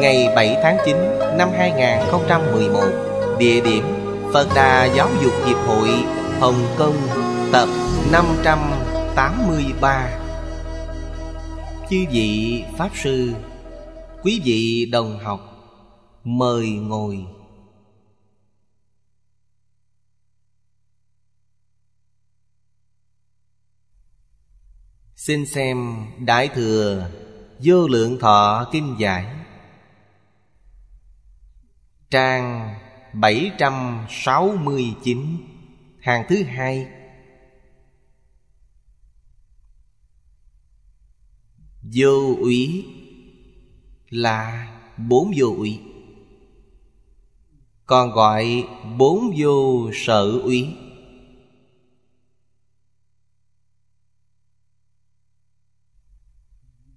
ngày 7 tháng 9 năm 2011, địa điểm Phật Đà Giáo dục Hiệp hội Hồng Kông, tập 583. Chư vị pháp sư, quý vị đồng học, mời ngồi. Xin xem Đại Thừa Vô Lượng Thọ Kinh Giải Trang 769 Hàng thứ hai Vô ủy là bốn vô ủy Còn gọi bốn vô sở ủy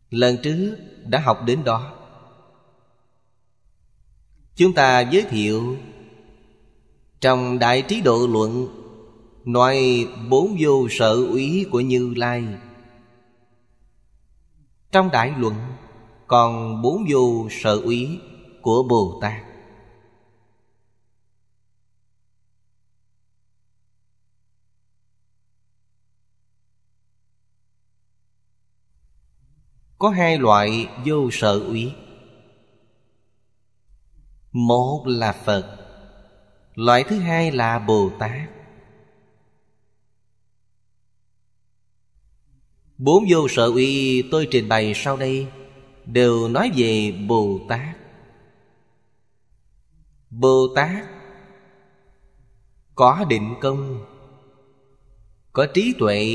Lần trước đã học đến đó chúng ta giới thiệu trong đại trí độ luận nói bốn vô sở úy của như lai trong đại luận còn bốn vô sở úy của bồ tát có hai loại vô sở úy một là phật loại thứ hai là bồ tát bốn vô sở uy tôi trình bày sau đây đều nói về bồ tát bồ tát có định công có trí tuệ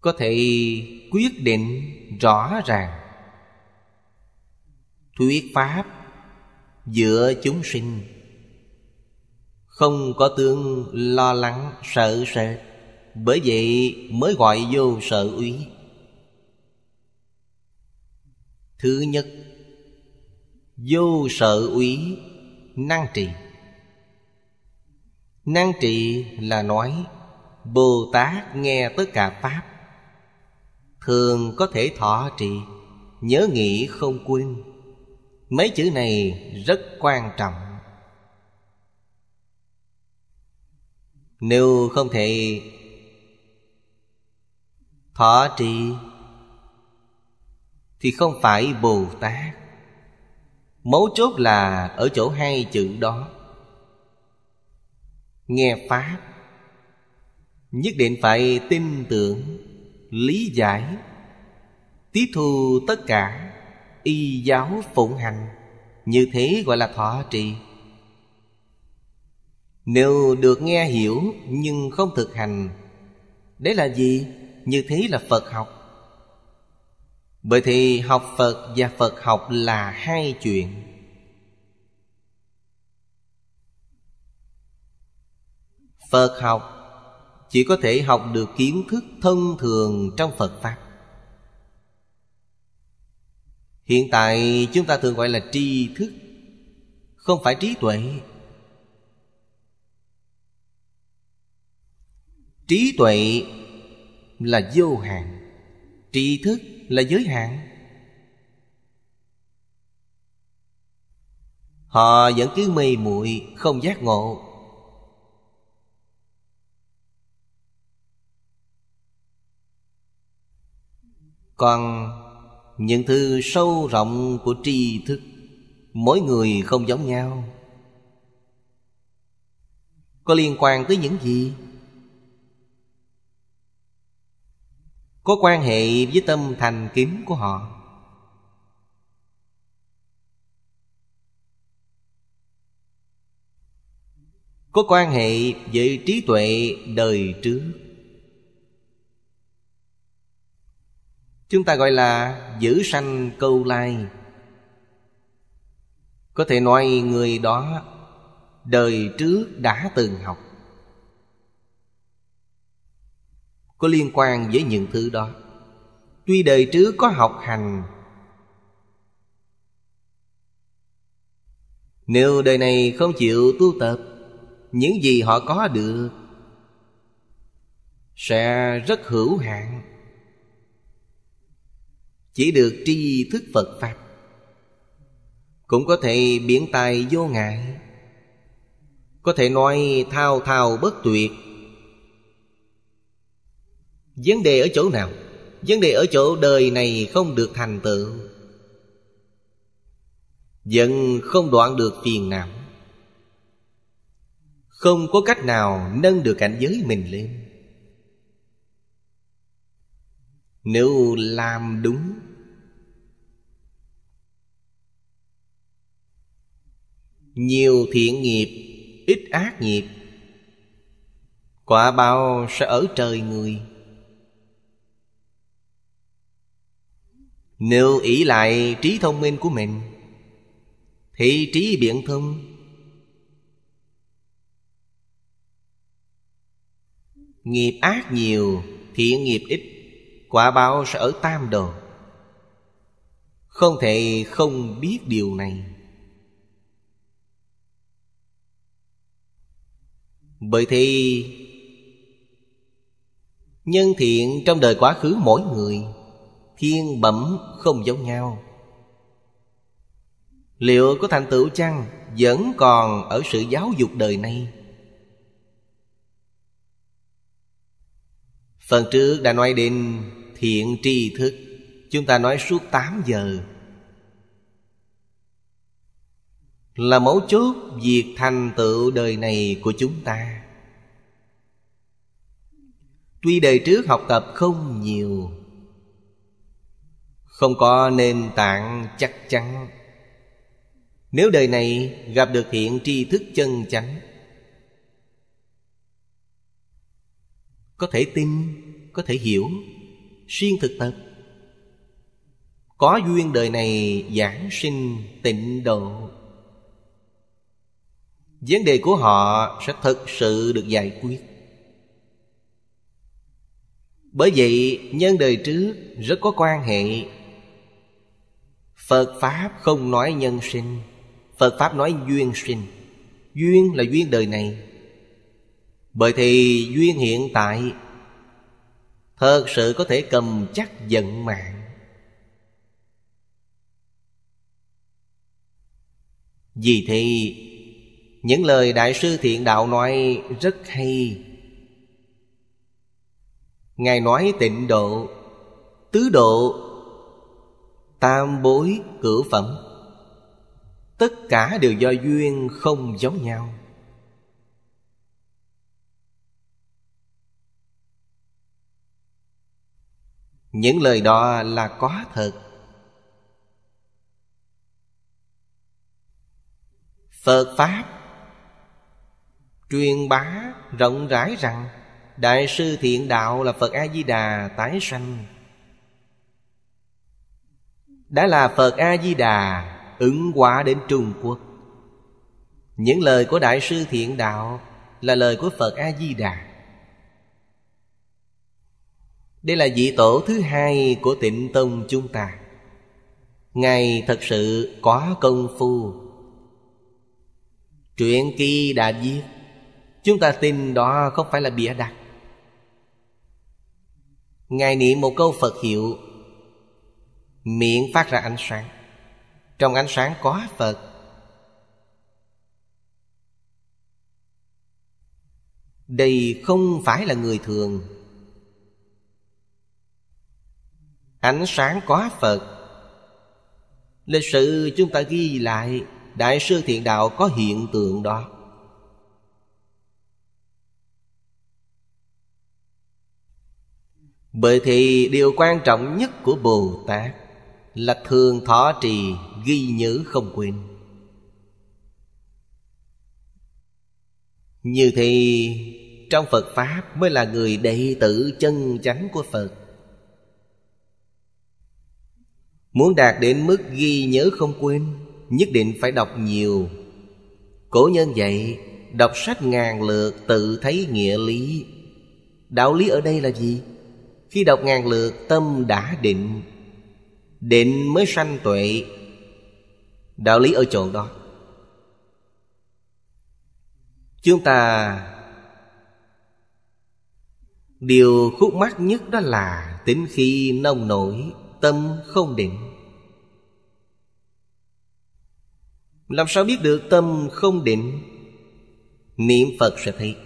có thể quyết định rõ ràng thuyết pháp giữa chúng sinh không có tương lo lắng sợ sệt bởi vậy mới gọi vô sợ úy thứ nhất vô sợ úy năng trì năng trì là nói bồ tát nghe tất cả pháp thường có thể thọ trì nhớ nghĩ không quên mấy chữ này rất quan trọng nếu không thể thọ trì thì không phải bồ tát mấu chốt là ở chỗ hai chữ đó nghe pháp nhất định phải tin tưởng lý giải tiếp thu tất cả y giáo phụng hành như thế gọi là thọ trì nếu được nghe hiểu nhưng không thực hành Đấy là gì? Như thế là Phật học Bởi thì học Phật và Phật học là hai chuyện Phật học chỉ có thể học được kiến thức thông thường trong phật pháp hiện tại chúng ta thường gọi là tri thức không phải trí tuệ trí tuệ là vô hạn tri thức là giới hạn họ vẫn cứ mê muội không giác ngộ còn những thứ sâu rộng của tri thức mỗi người không giống nhau có liên quan tới những gì có quan hệ với tâm thành kính của họ có quan hệ với trí tuệ đời trước chúng ta gọi là giữ sanh câu lai có thể nói người đó đời trước đã từng học có liên quan với những thứ đó tuy đời trước có học hành nếu đời này không chịu tu tập những gì họ có được sẽ rất hữu hạn chỉ được tri thức phật pháp cũng có thể biến tài vô ngại có thể nói thao thao bất tuyệt vấn đề ở chỗ nào vấn đề ở chỗ đời này không được thành tựu vẫn không đoạn được phiền não không có cách nào nâng được cảnh giới mình lên Nếu làm đúng Nhiều thiện nghiệp Ít ác nghiệp Quả bao sẽ ở trời người Nếu ý lại trí thông minh của mình Thì trí biện thông Nghiệp ác nhiều Thiện nghiệp ít Quả báo sẽ ở tam đồ Không thể không biết điều này Bởi thì Nhân thiện trong đời quá khứ mỗi người Thiên bẩm không giống nhau Liệu có thành tựu chăng Vẫn còn ở sự giáo dục đời nay Phần trước đã nói đến thiện tri thức chúng ta nói suốt 8 giờ là mấu chốt việc thành tựu đời này của chúng ta tuy đời trước học tập không nhiều không có nền tảng chắc chắn nếu đời này gặp được hiện tri thức chân chánh có thể tin có thể hiểu siêng thực tập có duyên đời này giảng sinh tịnh độ vấn đề của họ sẽ thực sự được giải quyết bởi vậy nhân đời trước rất có quan hệ phật pháp không nói nhân sinh phật pháp nói duyên sinh duyên là duyên đời này bởi thì duyên hiện tại thật sự có thể cầm chắc vận mạng vì thế những lời đại sư thiện đạo nói rất hay ngài nói tịnh độ tứ độ tam bối cửu phẩm tất cả đều do duyên không giống nhau những lời đó là có thật phật pháp truyền bá rộng rãi rằng đại sư thiện đạo là phật a di đà tái sanh đã là phật a di đà ứng quả đến trung quốc những lời của đại sư thiện đạo là lời của phật a di đà đây là vị tổ thứ hai của tịnh tông chúng ta Ngài thật sự quá công phu Truyện kỳ đã viết Chúng ta tin đó không phải là bịa đặt Ngài niệm một câu Phật hiệu Miệng phát ra ánh sáng Trong ánh sáng có Phật Đây không phải là người thường ánh sáng có phật lịch sử chúng ta ghi lại đại sư thiện đạo có hiện tượng đó bởi thì điều quan trọng nhất của bồ tát là thường thọ trì ghi nhớ không quên như thì trong phật pháp mới là người đệ tử chân chánh của phật Muốn đạt đến mức ghi nhớ không quên Nhất định phải đọc nhiều Cổ nhân dạy Đọc sách ngàn lượt tự thấy nghĩa lý Đạo lý ở đây là gì? Khi đọc ngàn lượt tâm đã định Định mới sanh tuệ Đạo lý ở chỗ đó Chúng ta Điều khúc mắc nhất đó là tính khi nông nổi tâm không định làm sao biết được tâm không định niệm phật sẽ thấy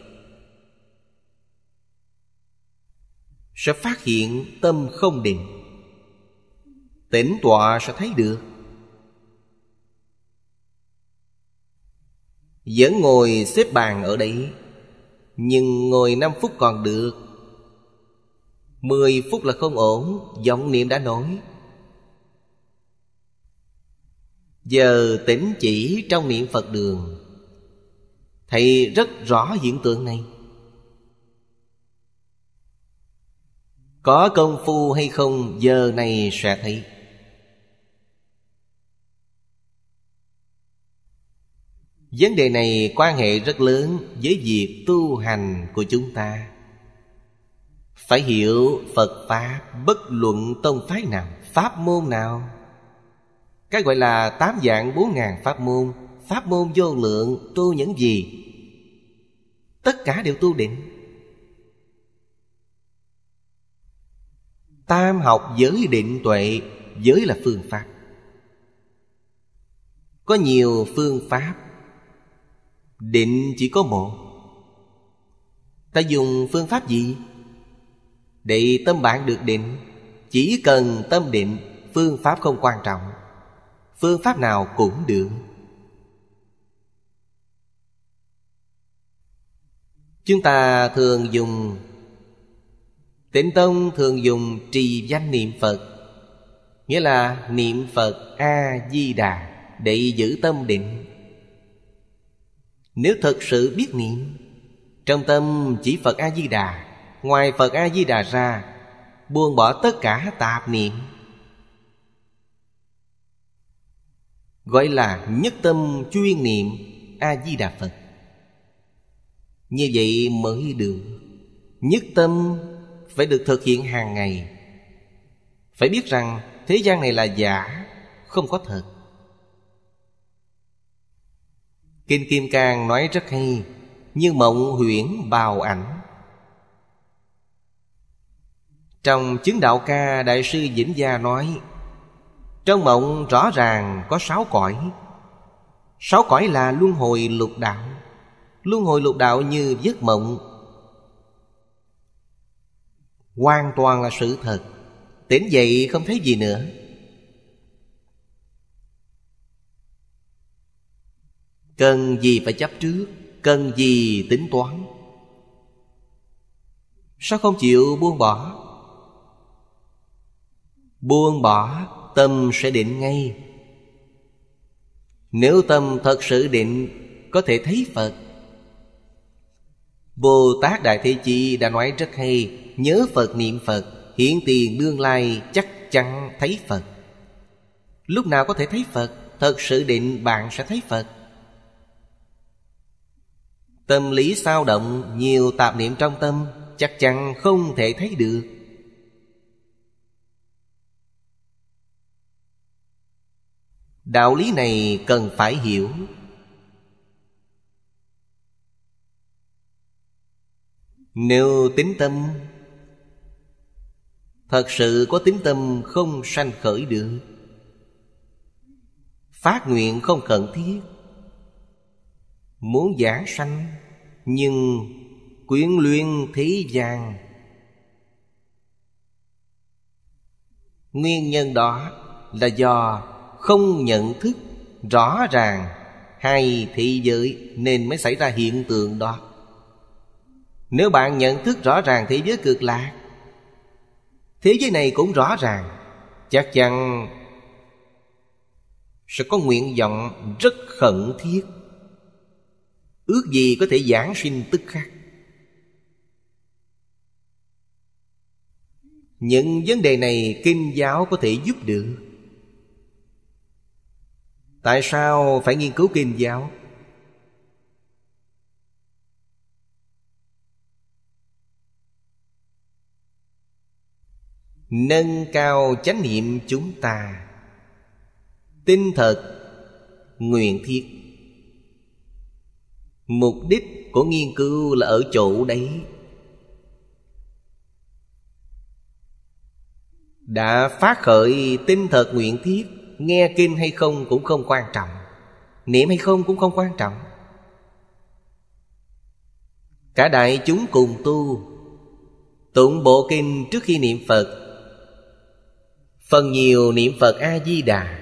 sẽ phát hiện tâm không định tỉnh tọa sẽ thấy được vẫn ngồi xếp bàn ở đấy nhưng ngồi năm phút còn được Mười phút là không ổn Giọng niệm đã nổi Giờ tỉnh chỉ trong niệm Phật đường Thầy rất rõ hiện tượng này Có công phu hay không Giờ này sẽ thấy. Vấn đề này quan hệ rất lớn với việc tu hành của chúng ta phải hiểu phật pháp bất luận tông phái nào pháp môn nào cái gọi là tám dạng bốn ngàn pháp môn pháp môn vô lượng tu những gì tất cả đều tu định tam học giới định tuệ giới là phương pháp có nhiều phương pháp định chỉ có một ta dùng phương pháp gì để tâm bạn được định Chỉ cần tâm định Phương pháp không quan trọng Phương pháp nào cũng được Chúng ta thường dùng Tịnh Tông thường dùng trì danh niệm Phật Nghĩa là niệm Phật A-di-đà Để giữ tâm định Nếu thật sự biết niệm Trong tâm chỉ Phật A-di-đà Ngoài Phật A-di-đà ra Buông bỏ tất cả tạp niệm Gọi là nhất tâm chuyên niệm A-di-đà Phật Như vậy mới được Nhất tâm phải được thực hiện hàng ngày Phải biết rằng thế gian này là giả Không có thật Kinh Kim Cang nói rất hay Như mộng huyễn bào ảnh trong chứng đạo ca Đại sư Vĩnh Gia nói Trong mộng rõ ràng có sáu cõi Sáu cõi là luân hồi lục đạo Luân hồi lục đạo như giấc mộng Hoàn toàn là sự thật Tỉnh dậy không thấy gì nữa Cần gì phải chấp trước Cần gì tính toán Sao không chịu buông bỏ buông bỏ tâm sẽ định ngay nếu tâm thật sự định có thể thấy phật bồ tát đại thế chi đã nói rất hay nhớ phật niệm phật hiện tiền đương lai chắc chắn thấy phật lúc nào có thể thấy phật thật sự định bạn sẽ thấy phật tâm lý sao động nhiều tạp niệm trong tâm chắc chắn không thể thấy được đạo lý này cần phải hiểu nếu tính tâm thật sự có tính tâm không sanh khởi được phát nguyện không cần thiết muốn giả sanh nhưng quyến luyện thế gian nguyên nhân đó là do không nhận thức rõ ràng hai thị giới nên mới xảy ra hiện tượng đó nếu bạn nhận thức rõ ràng thế giới cực lạc thế giới này cũng rõ ràng chắc chắn sẽ có nguyện vọng rất khẩn thiết ước gì có thể giảng sinh tức khắc những vấn đề này kinh giáo có thể giúp được Tại sao phải nghiên cứu kinh giáo? Nâng cao chánh niệm chúng ta Tinh thật Nguyện thiết Mục đích của nghiên cứu là ở chỗ đấy Đã phát khởi tinh thật nguyện thiết nghe kinh hay không cũng không quan trọng niệm hay không cũng không quan trọng cả đại chúng cùng tu tụng bộ kinh trước khi niệm phật phần nhiều niệm phật a di đà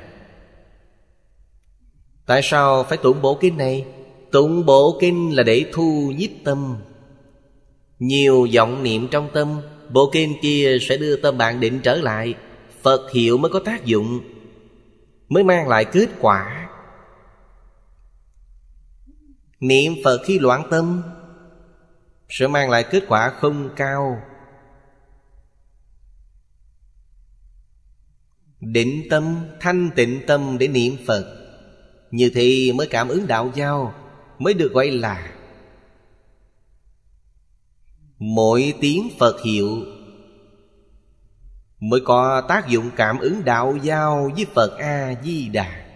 tại sao phải tụng bộ kinh này tụng bộ kinh là để thu nhíp tâm nhiều vọng niệm trong tâm bộ kinh kia sẽ đưa tâm bạn định trở lại phật hiệu mới có tác dụng mới mang lại kết quả niệm phật khi loạn tâm sẽ mang lại kết quả không cao định tâm thanh tịnh tâm để niệm phật như thì mới cảm ứng đạo giao mới được gọi là mỗi tiếng phật hiệu mới có tác dụng cảm ứng đạo giao với phật a di đà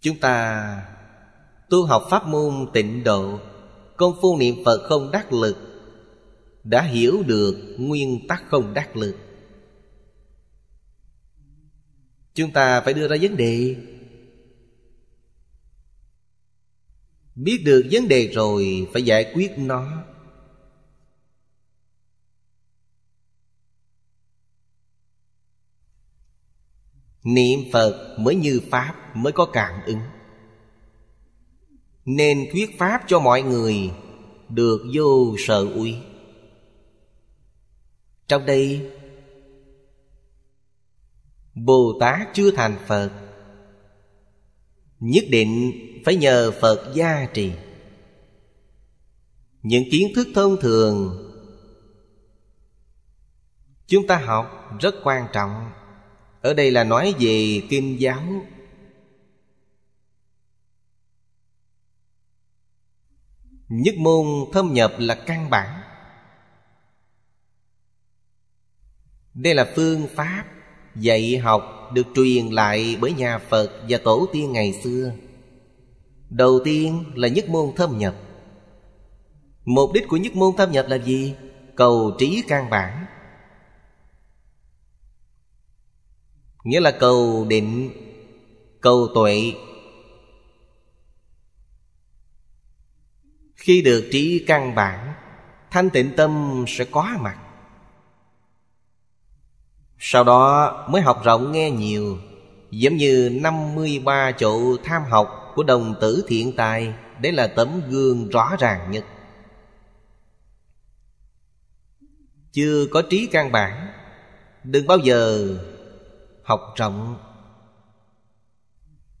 chúng ta tu học pháp môn tịnh độ công phu niệm phật không đắc lực đã hiểu được nguyên tắc không đắc lực chúng ta phải đưa ra vấn đề biết được vấn đề rồi phải giải quyết nó niệm phật mới như pháp mới có cảm ứng nên thuyết pháp cho mọi người được vô sở uy trong đây Bồ Tát chưa thành Phật Nhất định phải nhờ Phật gia trì Những kiến thức thông thường Chúng ta học rất quan trọng Ở đây là nói về kinh giáo Nhất môn thâm nhập là căn bản Đây là phương pháp dạy học được truyền lại bởi nhà phật và tổ tiên ngày xưa đầu tiên là nhất môn thâm nhập mục đích của nhất môn thâm nhập là gì cầu trí căn bản nghĩa là cầu định cầu tuệ khi được trí căn bản thanh tịnh tâm sẽ có mặt sau đó mới học rộng nghe nhiều Giống như 53 chỗ tham học của đồng tử thiện tài Đấy là tấm gương rõ ràng nhất Chưa có trí căn bản Đừng bao giờ học rộng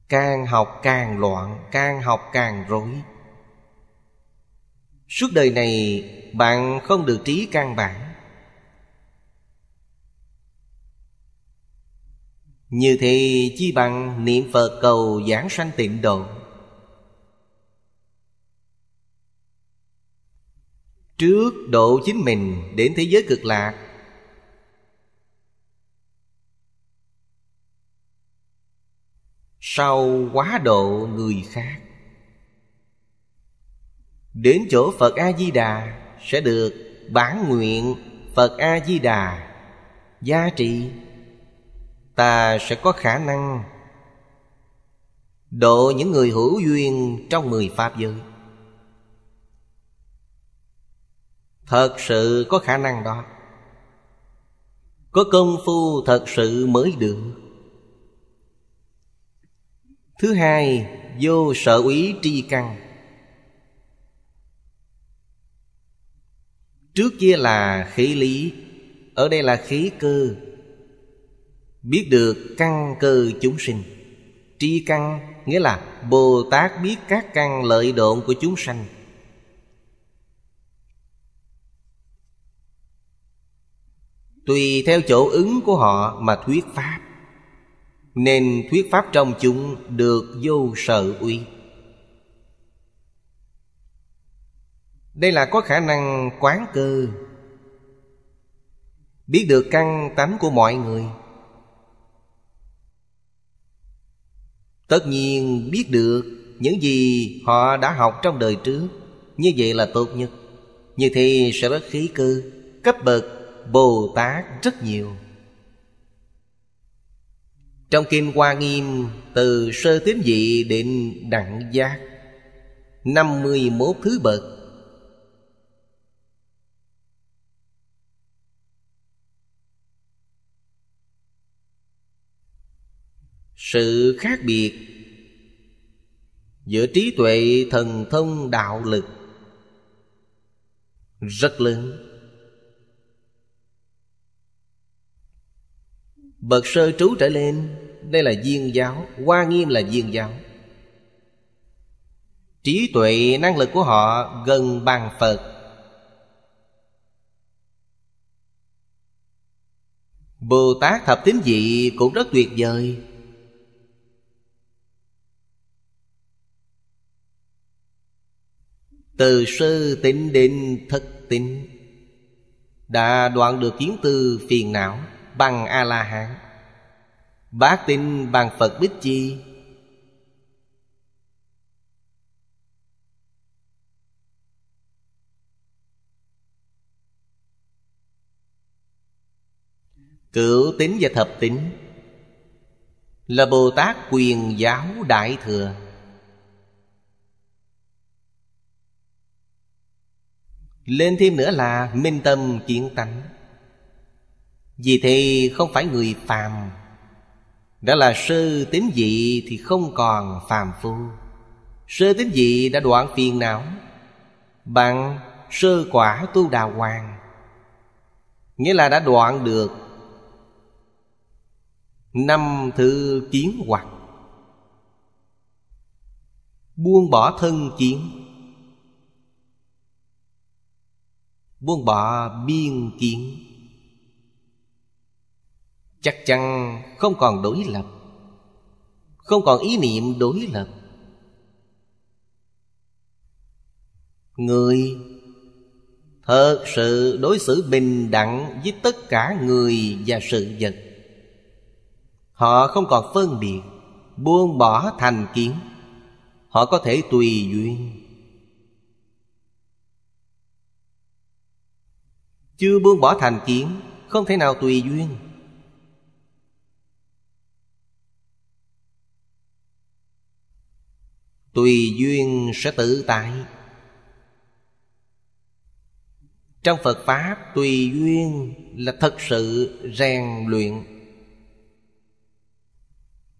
Càng học càng loạn Càng học càng rối Suốt đời này bạn không được trí căn bản Như thế chi bằng niệm Phật cầu giảng sanh tịnh độ Trước độ chính mình đến thế giới cực lạc Sau quá độ người khác Đến chỗ Phật A-di-đà Sẽ được bản nguyện Phật A-di-đà Gia trị ta sẽ có khả năng độ những người hữu duyên trong mười pháp giới thật sự có khả năng đó có công phu thật sự mới được thứ hai vô sở úy tri căn trước kia là khí lý ở đây là khí cơ biết được căn cơ chúng sinh tri căn nghĩa là bồ tát biết các căn lợi độn của chúng sanh tùy theo chỗ ứng của họ mà thuyết pháp nên thuyết pháp trong chúng được vô sở uy đây là có khả năng quán cơ biết được căn tánh của mọi người tất nhiên biết được những gì họ đã học trong đời trước như vậy là tốt nhất như thế sẽ rất khí cơ cấp bậc bồ tát rất nhiều trong kinh hoa nghiêm từ sơ tím dị đến đẳng giác năm 51 thứ bậc sự khác biệt giữa trí tuệ thần thông đạo lực rất lớn bậc sơ trú trở lên đây là viên giáo hoa nghiêm là viên giáo trí tuệ năng lực của họ gần bằng phật bồ tát thập tín vị cũng rất tuyệt vời từ sơ tính đến thất tính đã đoạn được kiến tư phiền não bằng a la hán bác tin bằng phật bích chi cửu tính và thập tính là bồ tát quyền giáo đại thừa lên thêm nữa là minh tâm kiến tánh vì thế không phải người phàm Đã là sư tín dị thì không còn phàm phu sư tín dị đã đoạn phiền não Bằng sơ quả tu đào hoàng Nghĩa là đã đoạn được Năm thứ kiến hoặc Buông bỏ thân kiến buông bỏ biên kiến chắc chắn không còn đối lập không còn ý niệm đối lập người thật sự đối xử bình đẳng với tất cả người và sự vật họ không còn phân biệt buông bỏ thành kiến họ có thể tùy duyên chưa buông bỏ thành kiến không thể nào tùy duyên tùy duyên sẽ tự tại trong phật pháp tùy duyên là thật sự rèn luyện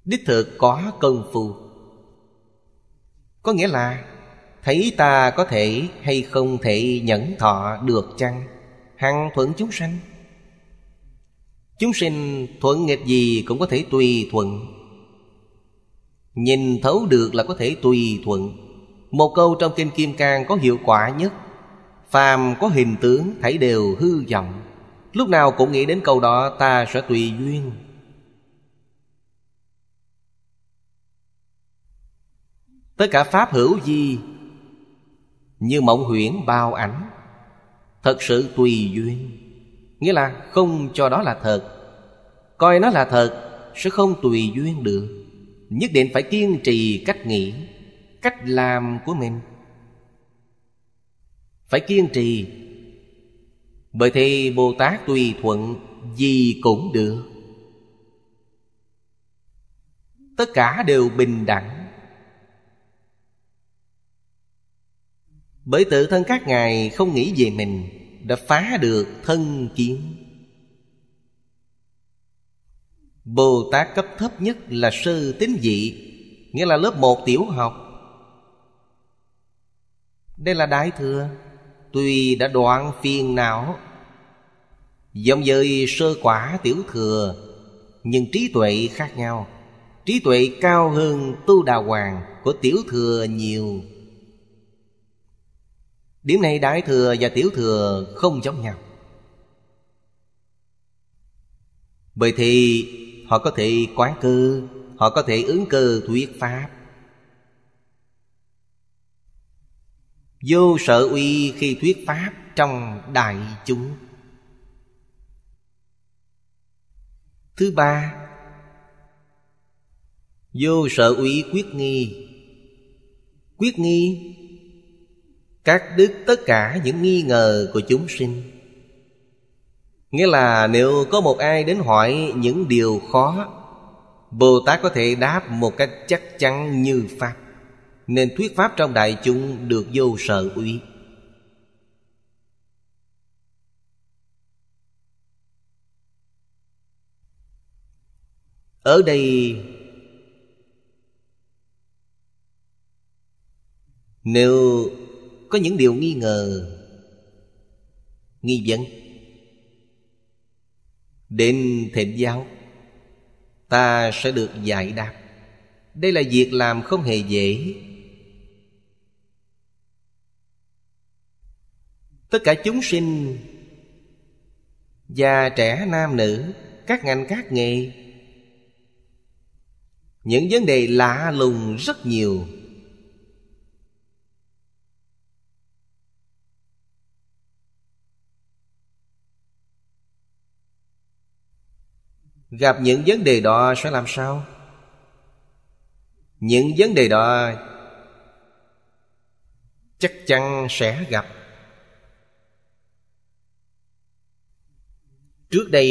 đích thực có công phu có nghĩa là thấy ta có thể hay không thể nhẫn thọ được chăng hằng thuận chúng sanh chúng sinh thuận nghịch gì cũng có thể tùy thuận nhìn thấu được là có thể tùy thuận một câu trong kinh kim cang có hiệu quả nhất phàm có hình tướng thảy đều hư vọng lúc nào cũng nghĩ đến câu đó ta sẽ tùy duyên tất cả pháp hữu di như mộng huyễn bao ảnh thật sự tùy duyên nghĩa là không cho đó là thật coi nó là thật sẽ không tùy duyên được nhất định phải kiên trì cách nghĩ cách làm của mình phải kiên trì bởi thế bồ tát tùy thuận gì cũng được tất cả đều bình đẳng Bởi tự thân các ngài không nghĩ về mình Đã phá được thân kiến Bồ Tát cấp thấp nhất là sư tín dị Nghĩa là lớp 1 tiểu học Đây là Đại Thừa Tuy đã đoạn phiền não Giống dời sơ quả tiểu thừa Nhưng trí tuệ khác nhau Trí tuệ cao hơn tu đà hoàng Của tiểu thừa nhiều Điểm này đại thừa và tiểu thừa không giống nhau Bởi thì họ có thể quán cơ Họ có thể ứng cơ thuyết pháp Vô sợ uy khi thuyết pháp trong đại chúng Thứ ba Vô sợ uy quyết nghi Quyết nghi cắt đứt tất cả những nghi ngờ của chúng sinh nghĩa là nếu có một ai đến hỏi những điều khó bồ tát có thể đáp một cách chắc chắn như pháp nên thuyết pháp trong đại chúng được vô sợ uy ở đây nếu có những điều nghi ngờ nghi vấn đến thịnh giáo ta sẽ được giải đáp đây là việc làm không hề dễ tất cả chúng sinh già trẻ nam nữ các ngành các nghề những vấn đề lạ lùng rất nhiều gặp những vấn đề đó sẽ làm sao những vấn đề đó chắc chắn sẽ gặp trước đây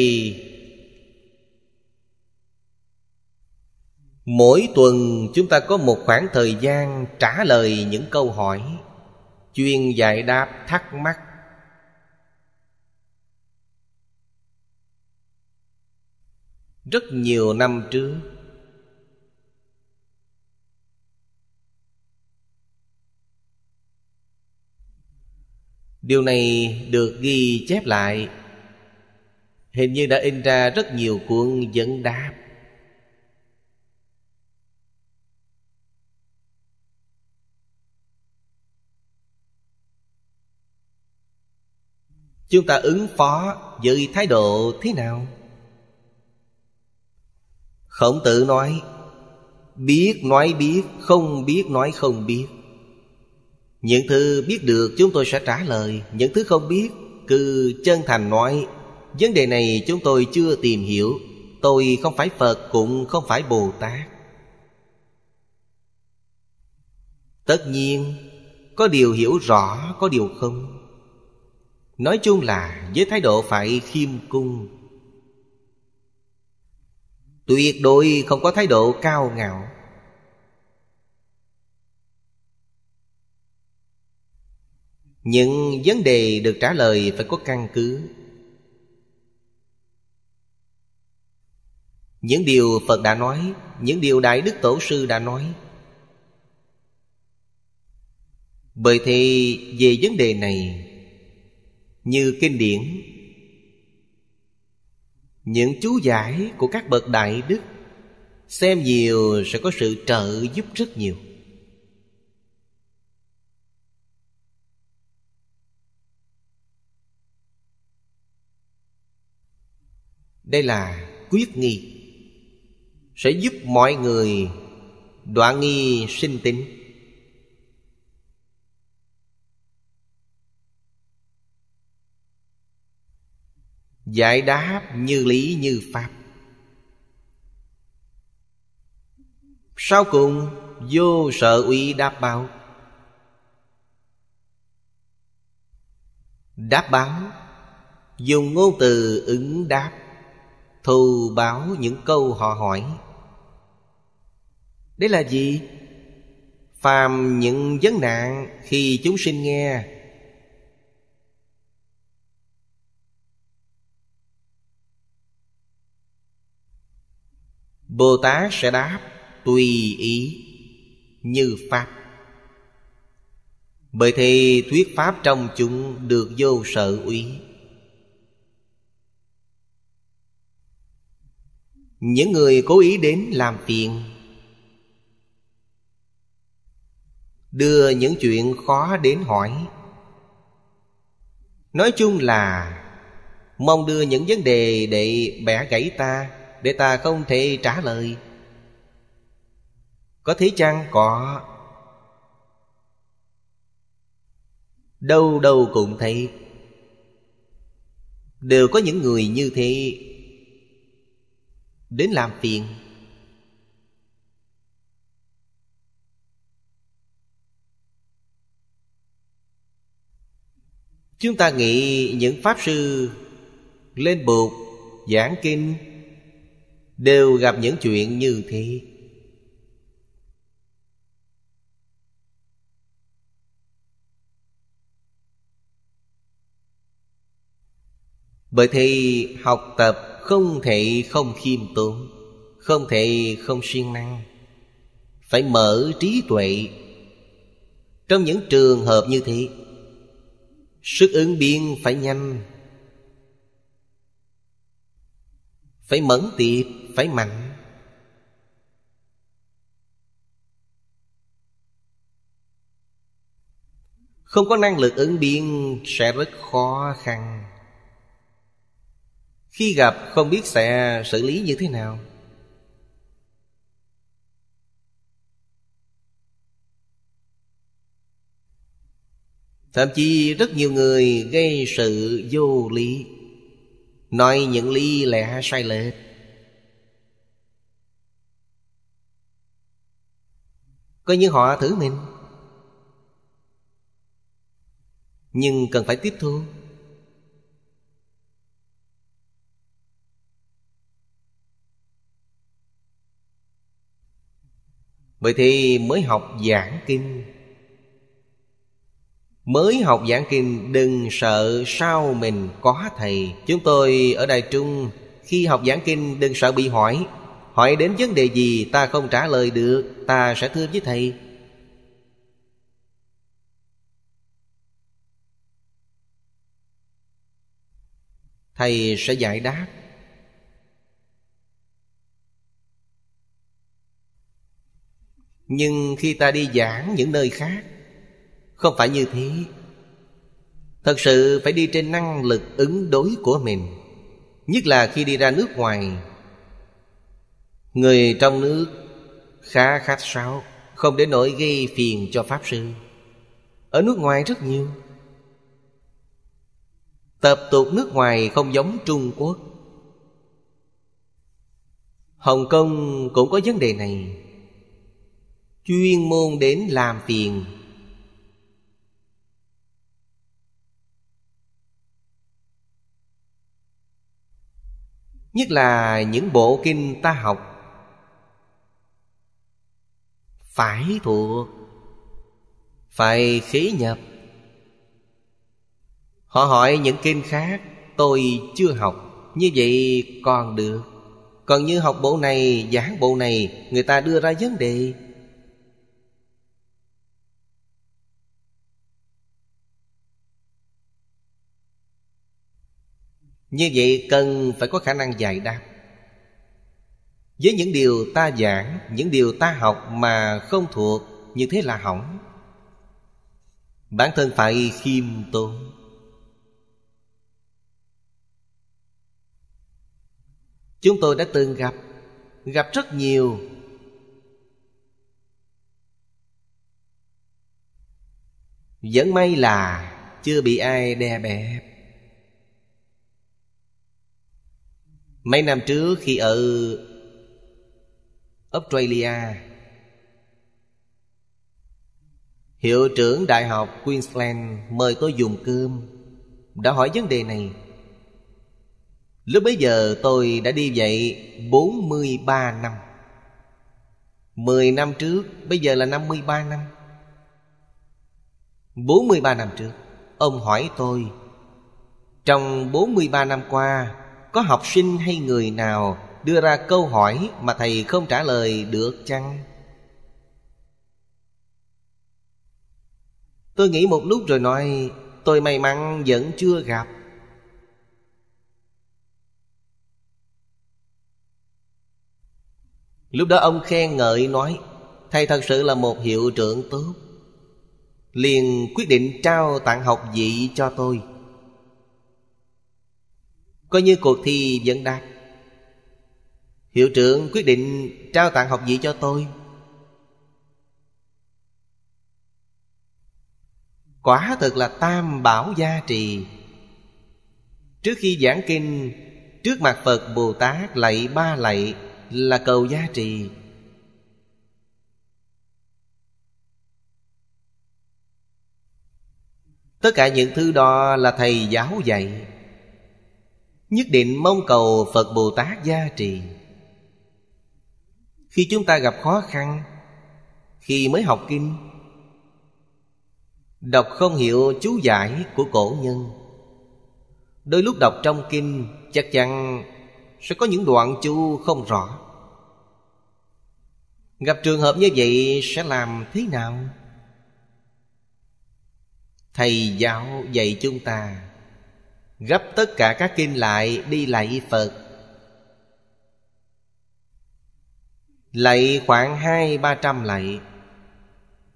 mỗi tuần chúng ta có một khoảng thời gian trả lời những câu hỏi chuyên giải đáp thắc mắc rất nhiều năm trước điều này được ghi chép lại hình như đã in ra rất nhiều cuốn vấn đáp chúng ta ứng phó với thái độ thế nào khổng tử nói biết nói biết không biết nói không biết những thứ biết được chúng tôi sẽ trả lời những thứ không biết cứ chân thành nói vấn đề này chúng tôi chưa tìm hiểu tôi không phải phật cũng không phải bồ tát tất nhiên có điều hiểu rõ có điều không nói chung là với thái độ phải khiêm cung tuyệt đối không có thái độ cao ngạo những vấn đề được trả lời phải có căn cứ những điều phật đã nói những điều đại đức tổ sư đã nói bởi thì về vấn đề này như kinh điển những chú giải của các bậc đại đức xem nhiều sẽ có sự trợ giúp rất nhiều đây là quyết nghi sẽ giúp mọi người đoạn nghi sinh tính giải đáp như lý như pháp sau cùng vô sợ uy đáp báo đáp báo dùng ngôn từ ứng đáp thù báo những câu họ hỏi đấy là gì phàm những vấn nạn khi chúng sinh nghe Bồ Tát sẽ đáp tùy ý như Pháp Bởi thì thuyết Pháp trong chúng được vô sở úy Những người cố ý đến làm phiền Đưa những chuyện khó đến hỏi Nói chung là Mong đưa những vấn đề để bẻ gãy ta để ta không thể trả lời Có thế chăng? Có Đâu đâu cũng thấy Đều có những người như thế Đến làm phiền Chúng ta nghĩ những Pháp Sư Lên bục giảng kinh đều gặp những chuyện như thế bởi thế học tập không thể không khiêm tốn không thể không siêng năng phải mở trí tuệ trong những trường hợp như thế sức ứng biến phải nhanh phải mẫn tiệp phải mạnh Không có năng lực ứng biến sẽ rất khó khăn Khi gặp không biết sẽ xử lý như thế nào Thậm chí rất nhiều người gây sự vô lý Nói những lý lẽ sai lệch coi như họ thử mình nhưng cần phải tiếp thu Bởi thì mới học giảng kinh Mới học giảng kinh đừng sợ sao mình có thầy Chúng tôi ở Đài Trung khi học giảng kinh đừng sợ bị hỏi hỏi đến vấn đề gì ta không trả lời được ta sẽ thưa với thầy thầy sẽ giải đáp nhưng khi ta đi giảng những nơi khác không phải như thế thật sự phải đi trên năng lực ứng đối của mình nhất là khi đi ra nước ngoài Người trong nước khá khách sáo Không để nổi gây phiền cho Pháp Sư Ở nước ngoài rất nhiều Tập tục nước ngoài không giống Trung Quốc Hồng Kông cũng có vấn đề này Chuyên môn đến làm phiền Nhất là những bộ kinh ta học phải thuộc phải khế nhập họ hỏi những kinh khác tôi chưa học như vậy còn được còn như học bộ này giảng bộ này người ta đưa ra vấn đề như vậy cần phải có khả năng giải đáp với những điều ta giảng Những điều ta học mà không thuộc Như thế là hỏng Bản thân phải khiêm tốn Chúng tôi đã từng gặp Gặp rất nhiều Vẫn may là Chưa bị ai đè bẹp Mấy năm trước khi ở Australia Hiệu trưởng Đại học Queensland mời tôi dùng cơm Đã hỏi vấn đề này Lúc bấy giờ tôi đã đi dạy 43 năm 10 năm trước, bây giờ là 53 năm 43 năm trước, ông hỏi tôi Trong 43 năm qua, có học sinh hay người nào đưa ra câu hỏi mà thầy không trả lời được chăng tôi nghĩ một lúc rồi nói tôi may mắn vẫn chưa gặp lúc đó ông khen ngợi nói thầy thật sự là một hiệu trưởng tốt liền quyết định trao tặng học vị cho tôi coi như cuộc thi vẫn đạt Hiệu trưởng quyết định trao tặng học vị cho tôi Quả thật là tam bảo gia trì Trước khi giảng kinh Trước mặt Phật Bồ Tát lạy ba lạy Là cầu gia trì Tất cả những thứ đó là thầy giáo dạy Nhất định mong cầu Phật Bồ Tát gia trì khi chúng ta gặp khó khăn khi mới học kinh đọc không hiểu chú giải của cổ nhân đôi lúc đọc trong kinh chắc chắn sẽ có những đoạn chú không rõ gặp trường hợp như vậy sẽ làm thế nào thầy giáo dạy chúng ta gấp tất cả các kinh lại đi lại phật Lạy khoảng hai ba trăm lạy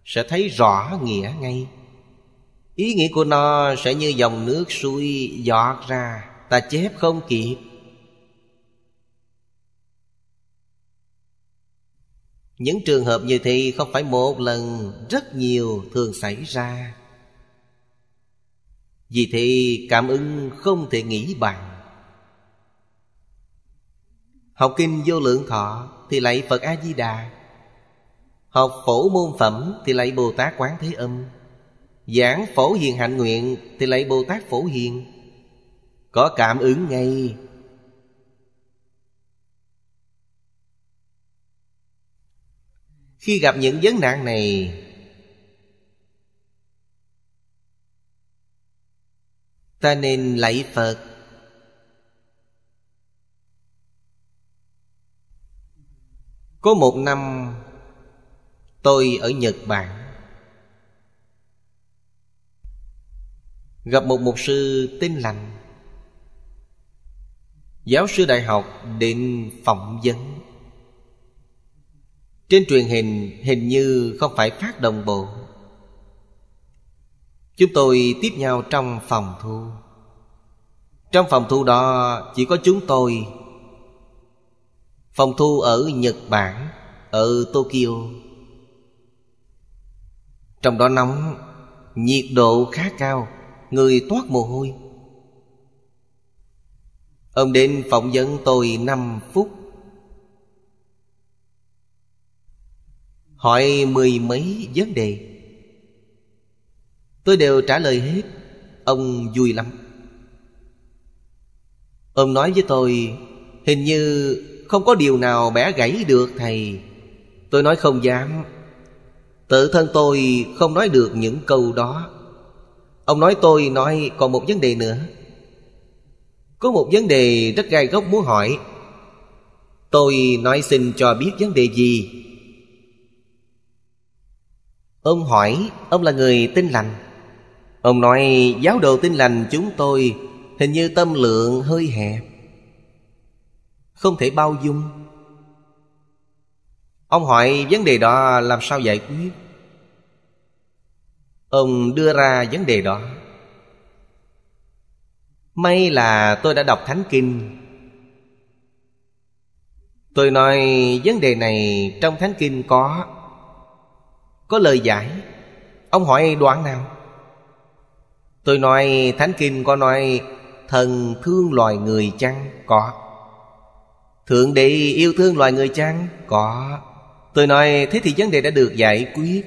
Sẽ thấy rõ nghĩa ngay Ý nghĩa của nó sẽ như dòng nước xuôi giọt ra Ta chép không kịp Những trường hợp như thế không phải một lần Rất nhiều thường xảy ra Vì thế cảm ứng không thể nghĩ bằng Học kinh vô lượng thọ thì lại Phật A-di-đà Học phổ môn phẩm thì lại Bồ Tát Quán Thế Âm Giảng phổ hiền hạnh nguyện thì lại Bồ Tát phổ hiền Có cảm ứng ngay Khi gặp những vấn nạn này Ta nên lạy Phật Có một năm tôi ở Nhật Bản Gặp một mục sư tên lành Giáo sư đại học định phỏng vấn Trên truyền hình hình như không phải phát đồng bộ Chúng tôi tiếp nhau trong phòng thu Trong phòng thu đó chỉ có chúng tôi Phòng thu ở Nhật Bản Ở Tokyo Trong đó nóng Nhiệt độ khá cao Người toát mồ hôi Ông đến phỏng vấn tôi năm phút Hỏi mười mấy vấn đề Tôi đều trả lời hết Ông vui lắm Ông nói với tôi Hình như không có điều nào bẻ gãy được thầy Tôi nói không dám Tự thân tôi không nói được những câu đó Ông nói tôi nói còn một vấn đề nữa Có một vấn đề rất gai góc muốn hỏi Tôi nói xin cho biết vấn đề gì Ông hỏi ông là người tin lành Ông nói giáo đồ tin lành chúng tôi Hình như tâm lượng hơi hẹp không thể bao dung ông hỏi vấn đề đó làm sao giải quyết ông đưa ra vấn đề đó may là tôi đã đọc thánh kinh tôi nói vấn đề này trong thánh kinh có có lời giải ông hỏi đoạn nào tôi nói thánh kinh có nói thần thương loài người chăng có Thượng đế yêu thương loài người chăng? Có Tôi nói thế thì vấn đề đã được giải quyết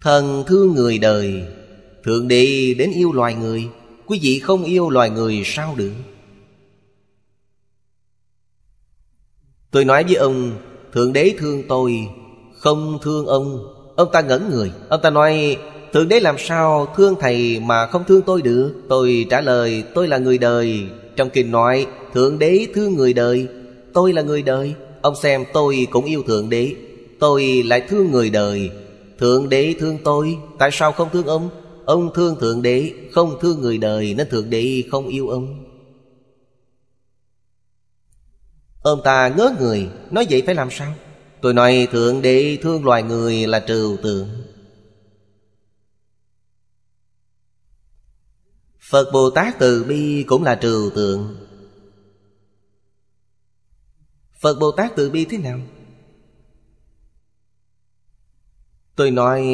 Thần thương người đời Thượng đế đến yêu loài người Quý vị không yêu loài người sao được Tôi nói với ông Thượng đế thương tôi Không thương ông Ông ta ngẩn người Ông ta nói Thượng đế làm sao thương thầy mà không thương tôi được Tôi trả lời tôi là người đời trong kinh nói Thượng đế thương người đời Tôi là người đời Ông xem tôi cũng yêu Thượng đế Tôi lại thương người đời Thượng đế thương tôi Tại sao không thương ông Ông thương Thượng đế Không thương người đời Nên Thượng đế không yêu ông Ông ta ngớ người Nói vậy phải làm sao Tôi nói Thượng đế thương loài người là trừu tượng Phật Bồ Tát từ bi cũng là trừu tượng Phật Bồ Tát từ bi thế nào? Tôi nói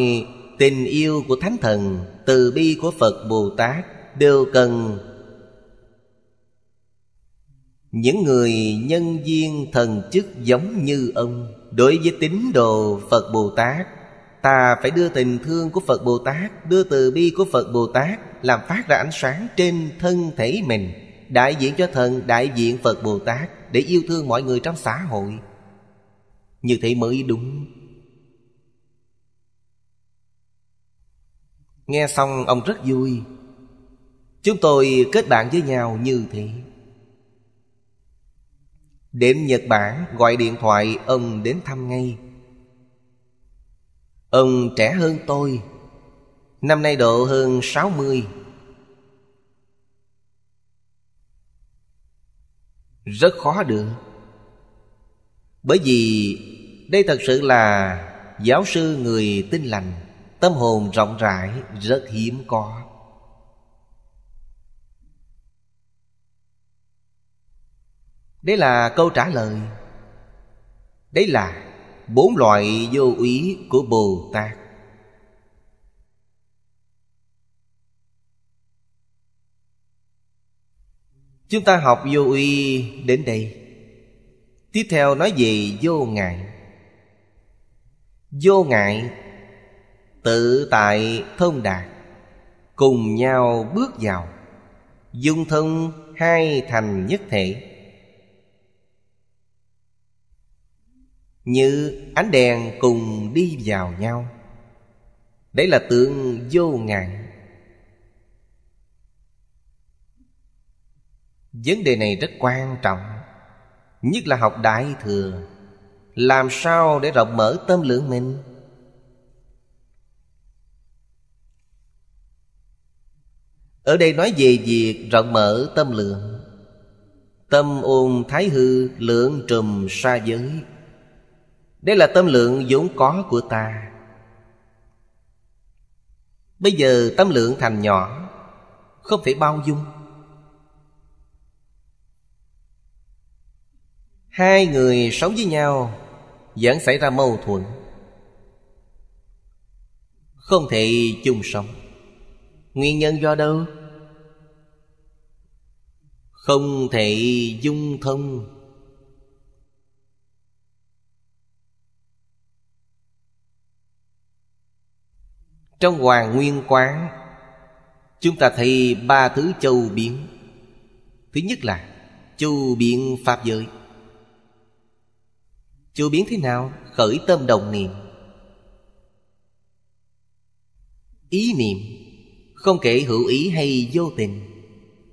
tình yêu của Thánh Thần Từ bi của Phật Bồ Tát Đều cần Những người nhân viên thần chức giống như ông Đối với tín đồ Phật Bồ Tát Ta phải đưa tình thương của Phật Bồ Tát Đưa từ bi của Phật Bồ Tát làm phát ra ánh sáng trên thân thể mình đại diện cho thần đại diện phật bồ tát để yêu thương mọi người trong xã hội như thế mới đúng nghe xong ông rất vui chúng tôi kết bạn với nhau như thế đến nhật bản gọi điện thoại ông đến thăm ngay ông trẻ hơn tôi Năm nay độ hơn 60 Rất khó được Bởi vì đây thật sự là giáo sư người tinh lành Tâm hồn rộng rãi rất hiếm có Đấy là câu trả lời Đấy là bốn loại vô ý của Bồ Tát Chúng ta học vô uy đến đây Tiếp theo nói về vô ngại Vô ngại Tự tại thông đạt Cùng nhau bước vào Dung thân hai thành nhất thể Như ánh đèn cùng đi vào nhau Đấy là tượng vô ngại Vấn đề này rất quan trọng Nhất là học Đại Thừa Làm sao để rộng mở tâm lượng mình Ở đây nói về việc rộng mở tâm lượng Tâm ôn thái hư lượng trùm xa giới Đây là tâm lượng vốn có của ta Bây giờ tâm lượng thành nhỏ Không thể bao dung hai người sống với nhau vẫn xảy ra mâu thuẫn không thể chung sống nguyên nhân do đâu không thể dung thông trong hoàng nguyên quán chúng ta thấy ba thứ châu biến thứ nhất là châu biến pháp giới Chú biến thế nào? Khởi tâm đồng niệm Ý niệm Không kể hữu ý hay vô tình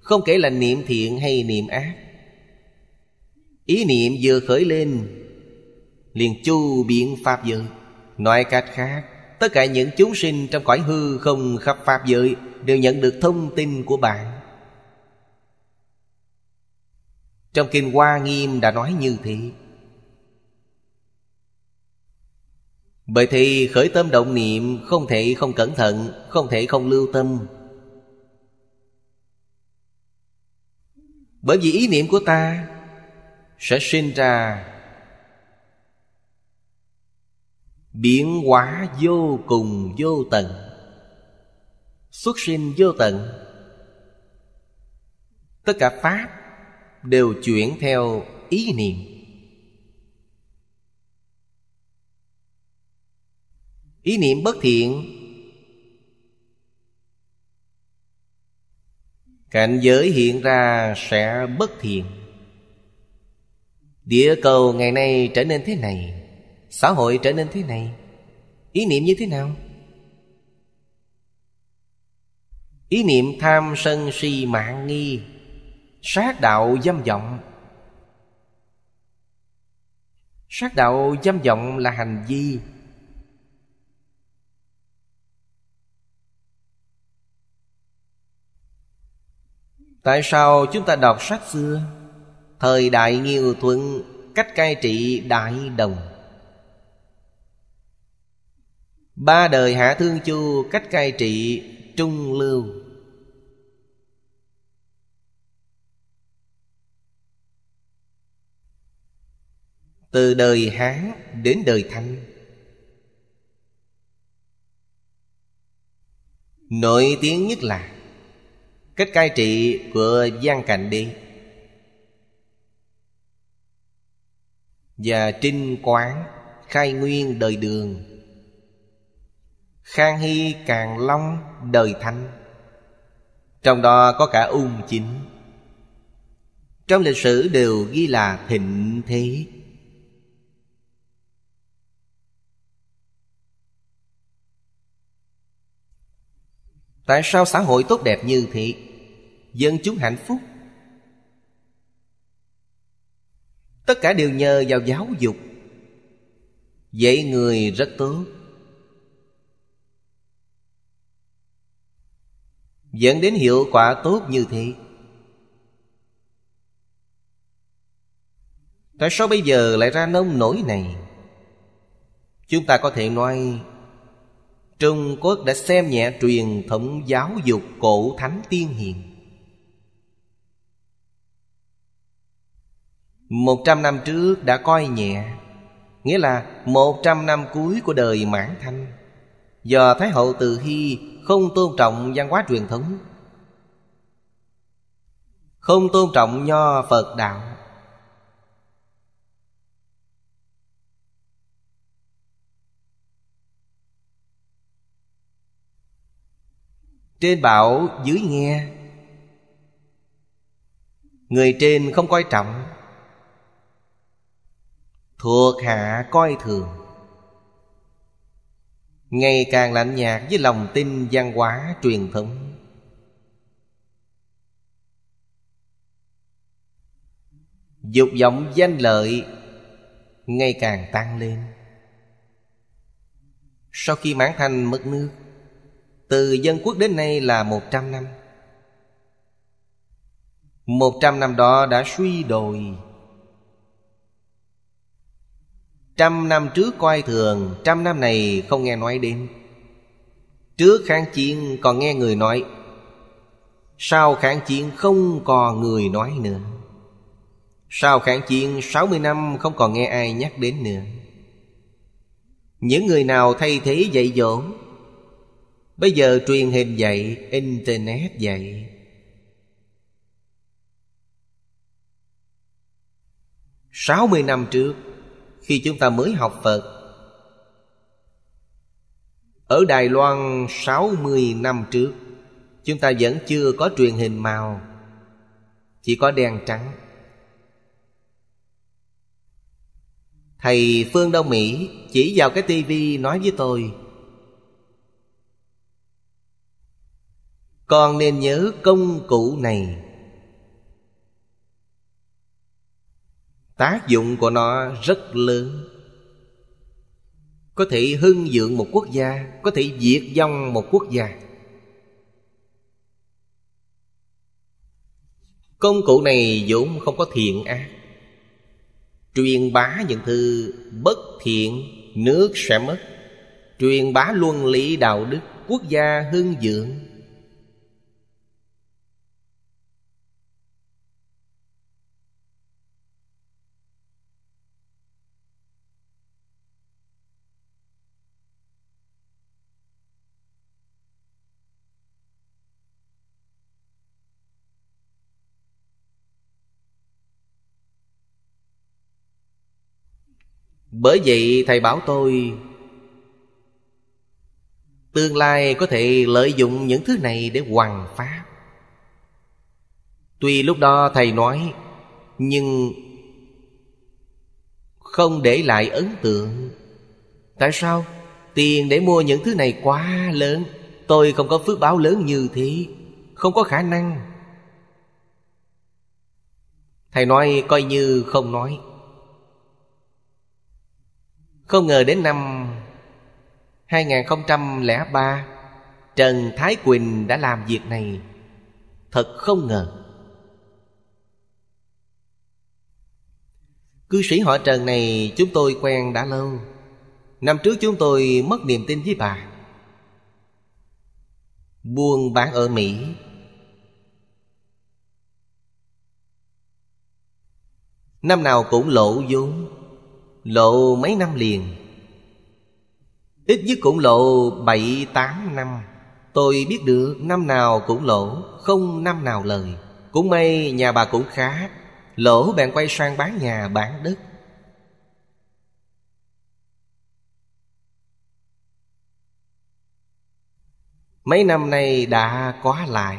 Không kể là niệm thiện hay niệm ác Ý niệm vừa khởi lên Liền chu biến pháp giới Nói cách khác Tất cả những chúng sinh trong cõi hư không khắp pháp giới Đều nhận được thông tin của bạn Trong kinh Hoa Nghiêm đã nói như thế Bởi thì khởi tâm động niệm không thể không cẩn thận Không thể không lưu tâm Bởi vì ý niệm của ta Sẽ sinh ra Biến hóa vô cùng vô tận Xuất sinh vô tận Tất cả Pháp đều chuyển theo ý niệm ý niệm bất thiện cảnh giới hiện ra sẽ bất thiện địa cầu ngày nay trở nên thế này xã hội trở nên thế này ý niệm như thế nào ý niệm tham sân si mạng nghi sát đạo dâm vọng sát đạo dâm vọng là hành vi Tại sao chúng ta đọc sách xưa Thời đại nghiêu thuận Cách cai trị đại đồng Ba đời Hạ Thương Chu Cách cai trị trung lưu Từ đời Hán đến đời Thanh Nổi tiếng nhất là cách cai trị của Giang Cảnh đi và Trinh Quán khai nguyên đời đường Khang Hy Càng Long đời Thanh Trong đó có cả ung chính Trong lịch sử đều ghi là thịnh thế Tại sao xã hội tốt đẹp như thế? dân chúng hạnh phúc tất cả đều nhờ vào giáo dục dạy người rất tốt dẫn đến hiệu quả tốt như thế tại sao bây giờ lại ra nông nổi này chúng ta có thể nói trung quốc đã xem nhẹ truyền thống giáo dục cổ thánh tiên hiền một trăm năm trước đã coi nhẹ Nghĩa là một trăm năm cuối của đời mãn thanh Do Thái hậu Từ Hy không tôn trọng văn hóa truyền thống Không tôn trọng nho Phật đạo Trên bảo dưới nghe Người trên không coi trọng thuộc hạ coi thường ngày càng lạnh nhạt với lòng tin văn hóa truyền thống dục vọng danh lợi ngày càng tăng lên sau khi mãn thành mất nước từ dân quốc đến nay là một trăm năm một trăm năm đó đã suy đồi Trăm năm trước coi thường Trăm năm này không nghe nói đến Trước kháng chiến còn nghe người nói Sau kháng chiến không còn người nói nữa Sau kháng chiến 60 năm không còn nghe ai nhắc đến nữa Những người nào thay thế dạy dỗ Bây giờ truyền hình dạy, internet dạy sáu mươi năm trước khi chúng ta mới học Phật ở Đài Loan 60 năm trước Chúng ta vẫn chưa có truyền hình màu Chỉ có đèn trắng Thầy Phương Đông Mỹ chỉ vào cái tivi nói với tôi Con nên nhớ công cụ này tác dụng của nó rất lớn có thể hưng dưỡng một quốc gia có thể diệt vong một quốc gia công cụ này vốn không có thiện ác truyền bá những thư bất thiện nước sẽ mất truyền bá luân lý đạo đức quốc gia hưng dưỡng bởi vậy thầy bảo tôi tương lai có thể lợi dụng những thứ này để hoàn pháp tuy lúc đó thầy nói nhưng không để lại ấn tượng tại sao tiền để mua những thứ này quá lớn tôi không có phước báo lớn như thế không có khả năng thầy nói coi như không nói không ngờ đến năm 2003 Trần Thái Quỳnh đã làm việc này Thật không ngờ Cư sĩ họ Trần này chúng tôi quen đã lâu Năm trước chúng tôi mất niềm tin với bà Buôn bán ở Mỹ Năm nào cũng lỗ vốn Lộ mấy năm liền Ít nhất cũng lộ 7-8 năm Tôi biết được năm nào cũng lỗ Không năm nào lời Cũng may nhà bà cũng khá Lỗ bạn quay sang bán nhà bán đất Mấy năm nay đã quá lãi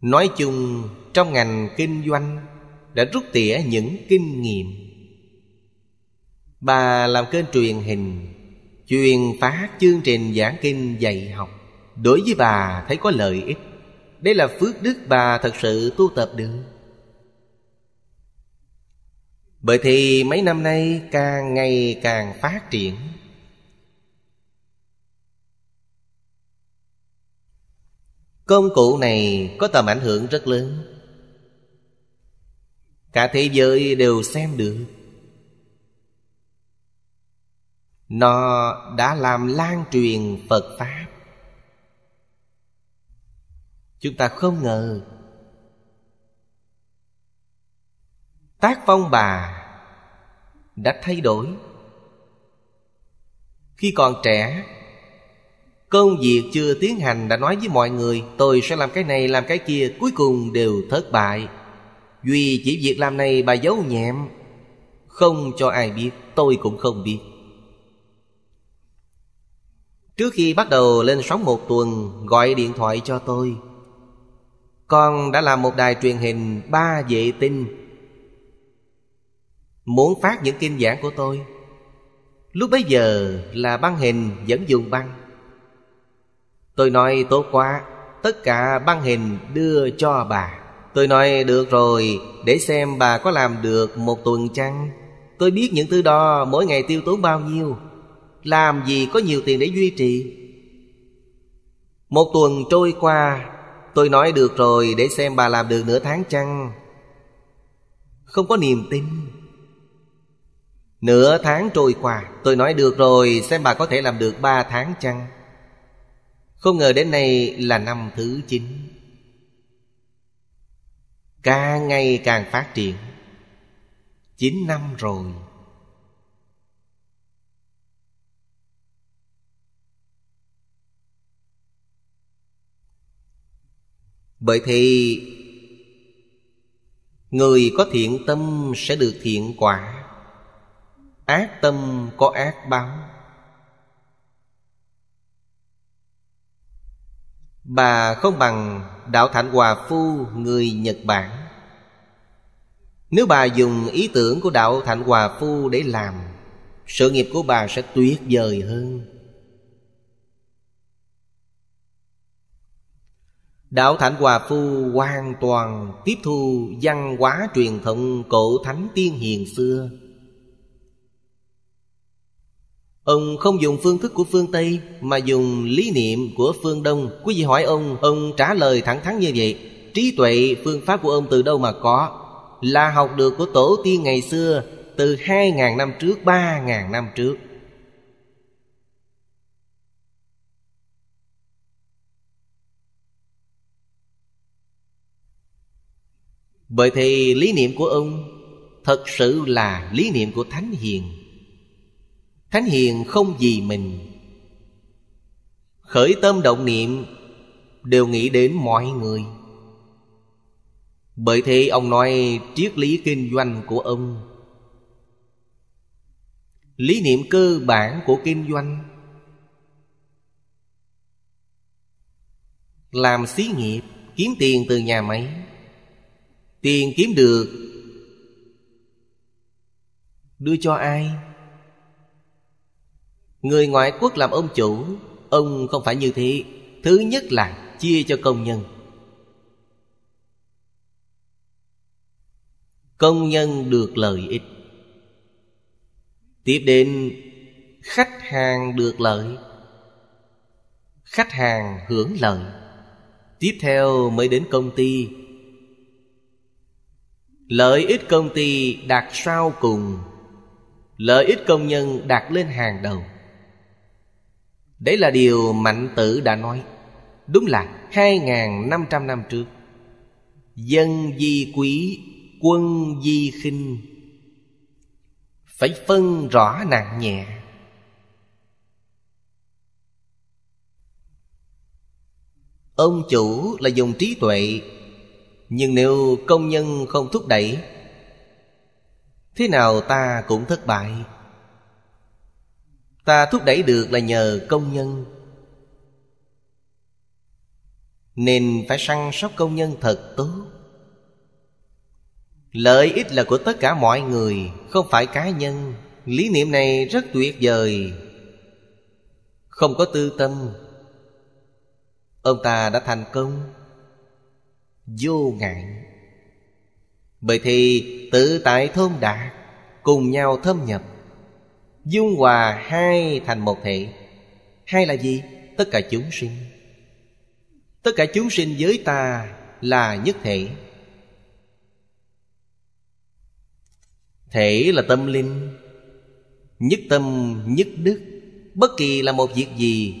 Nói chung trong ngành kinh doanh đã rút tỉa những kinh nghiệm bà làm kênh truyền hình truyền phát chương trình giảng kinh dạy học đối với bà thấy có lợi ích đây là phước đức bà thật sự tu tập được bởi thì mấy năm nay càng ngày càng phát triển Công cụ này có tầm ảnh hưởng rất lớn cả thế giới đều xem được nó đã làm lan truyền phật pháp chúng ta không ngờ tác phong bà đã thay đổi khi còn trẻ công việc chưa tiến hành đã nói với mọi người tôi sẽ làm cái này làm cái kia cuối cùng đều thất bại Duy chỉ việc làm này bà giấu nhẹm Không cho ai biết Tôi cũng không biết Trước khi bắt đầu lên sóng một tuần Gọi điện thoại cho tôi Con đã làm một đài truyền hình Ba vệ tinh Muốn phát những kinh giảng của tôi Lúc bấy giờ là băng hình vẫn dùng băng Tôi nói tốt quá Tất cả băng hình đưa cho bà Tôi nói được rồi Để xem bà có làm được một tuần chăng Tôi biết những thứ đó mỗi ngày tiêu tốn bao nhiêu Làm gì có nhiều tiền để duy trì Một tuần trôi qua Tôi nói được rồi để xem bà làm được nửa tháng chăng Không có niềm tin Nửa tháng trôi qua Tôi nói được rồi xem bà có thể làm được ba tháng chăng Không ngờ đến nay là năm thứ chín càng ngày càng phát triển chín năm rồi bởi thì người có thiện tâm sẽ được thiện quả ác tâm có ác báo Bà không bằng Đạo Thạnh Hòa Phu người Nhật Bản Nếu bà dùng ý tưởng của Đạo Thạnh Hòa Phu để làm Sự nghiệp của bà sẽ tuyệt vời hơn Đạo Thạnh Hòa Phu hoàn toàn tiếp thu văn hóa truyền thống cổ thánh tiên hiền xưa Ông không dùng phương thức của phương Tây Mà dùng lý niệm của phương Đông Quý vị hỏi ông Ông trả lời thẳng thắn như vậy Trí tuệ phương pháp của ông từ đâu mà có Là học được của tổ tiên ngày xưa Từ 2.000 năm trước 3.000 năm trước Bởi thì lý niệm của ông Thật sự là lý niệm của Thánh Hiền Thánh hiền không vì mình Khởi tâm động niệm Đều nghĩ đến mọi người Bởi thế ông nói triết lý kinh doanh của ông Lý niệm cơ bản của kinh doanh Làm xí nghiệp Kiếm tiền từ nhà máy Tiền kiếm được Đưa cho ai Người ngoại quốc làm ông chủ Ông không phải như thế Thứ nhất là chia cho công nhân Công nhân được lợi ích Tiếp đến Khách hàng được lợi Khách hàng hưởng lợi Tiếp theo mới đến công ty Lợi ích công ty đạt sau cùng Lợi ích công nhân đạt lên hàng đầu Đấy là điều Mạnh Tử đã nói Đúng là 2.500 năm trước Dân di quý, quân di khinh Phải phân rõ nặng nhẹ Ông chủ là dùng trí tuệ Nhưng nếu công nhân không thúc đẩy Thế nào ta cũng thất bại ta thúc đẩy được là nhờ công nhân nên phải săn sóc công nhân thật tốt lợi ích là của tất cả mọi người không phải cá nhân lý niệm này rất tuyệt vời không có tư tâm ông ta đã thành công vô ngại bởi thì tự tại thôn đạt cùng nhau thâm nhập dung hòa hai thành một thể hai là gì tất cả chúng sinh tất cả chúng sinh với ta là nhất thể thể là tâm linh nhất tâm nhất đức bất kỳ là một việc gì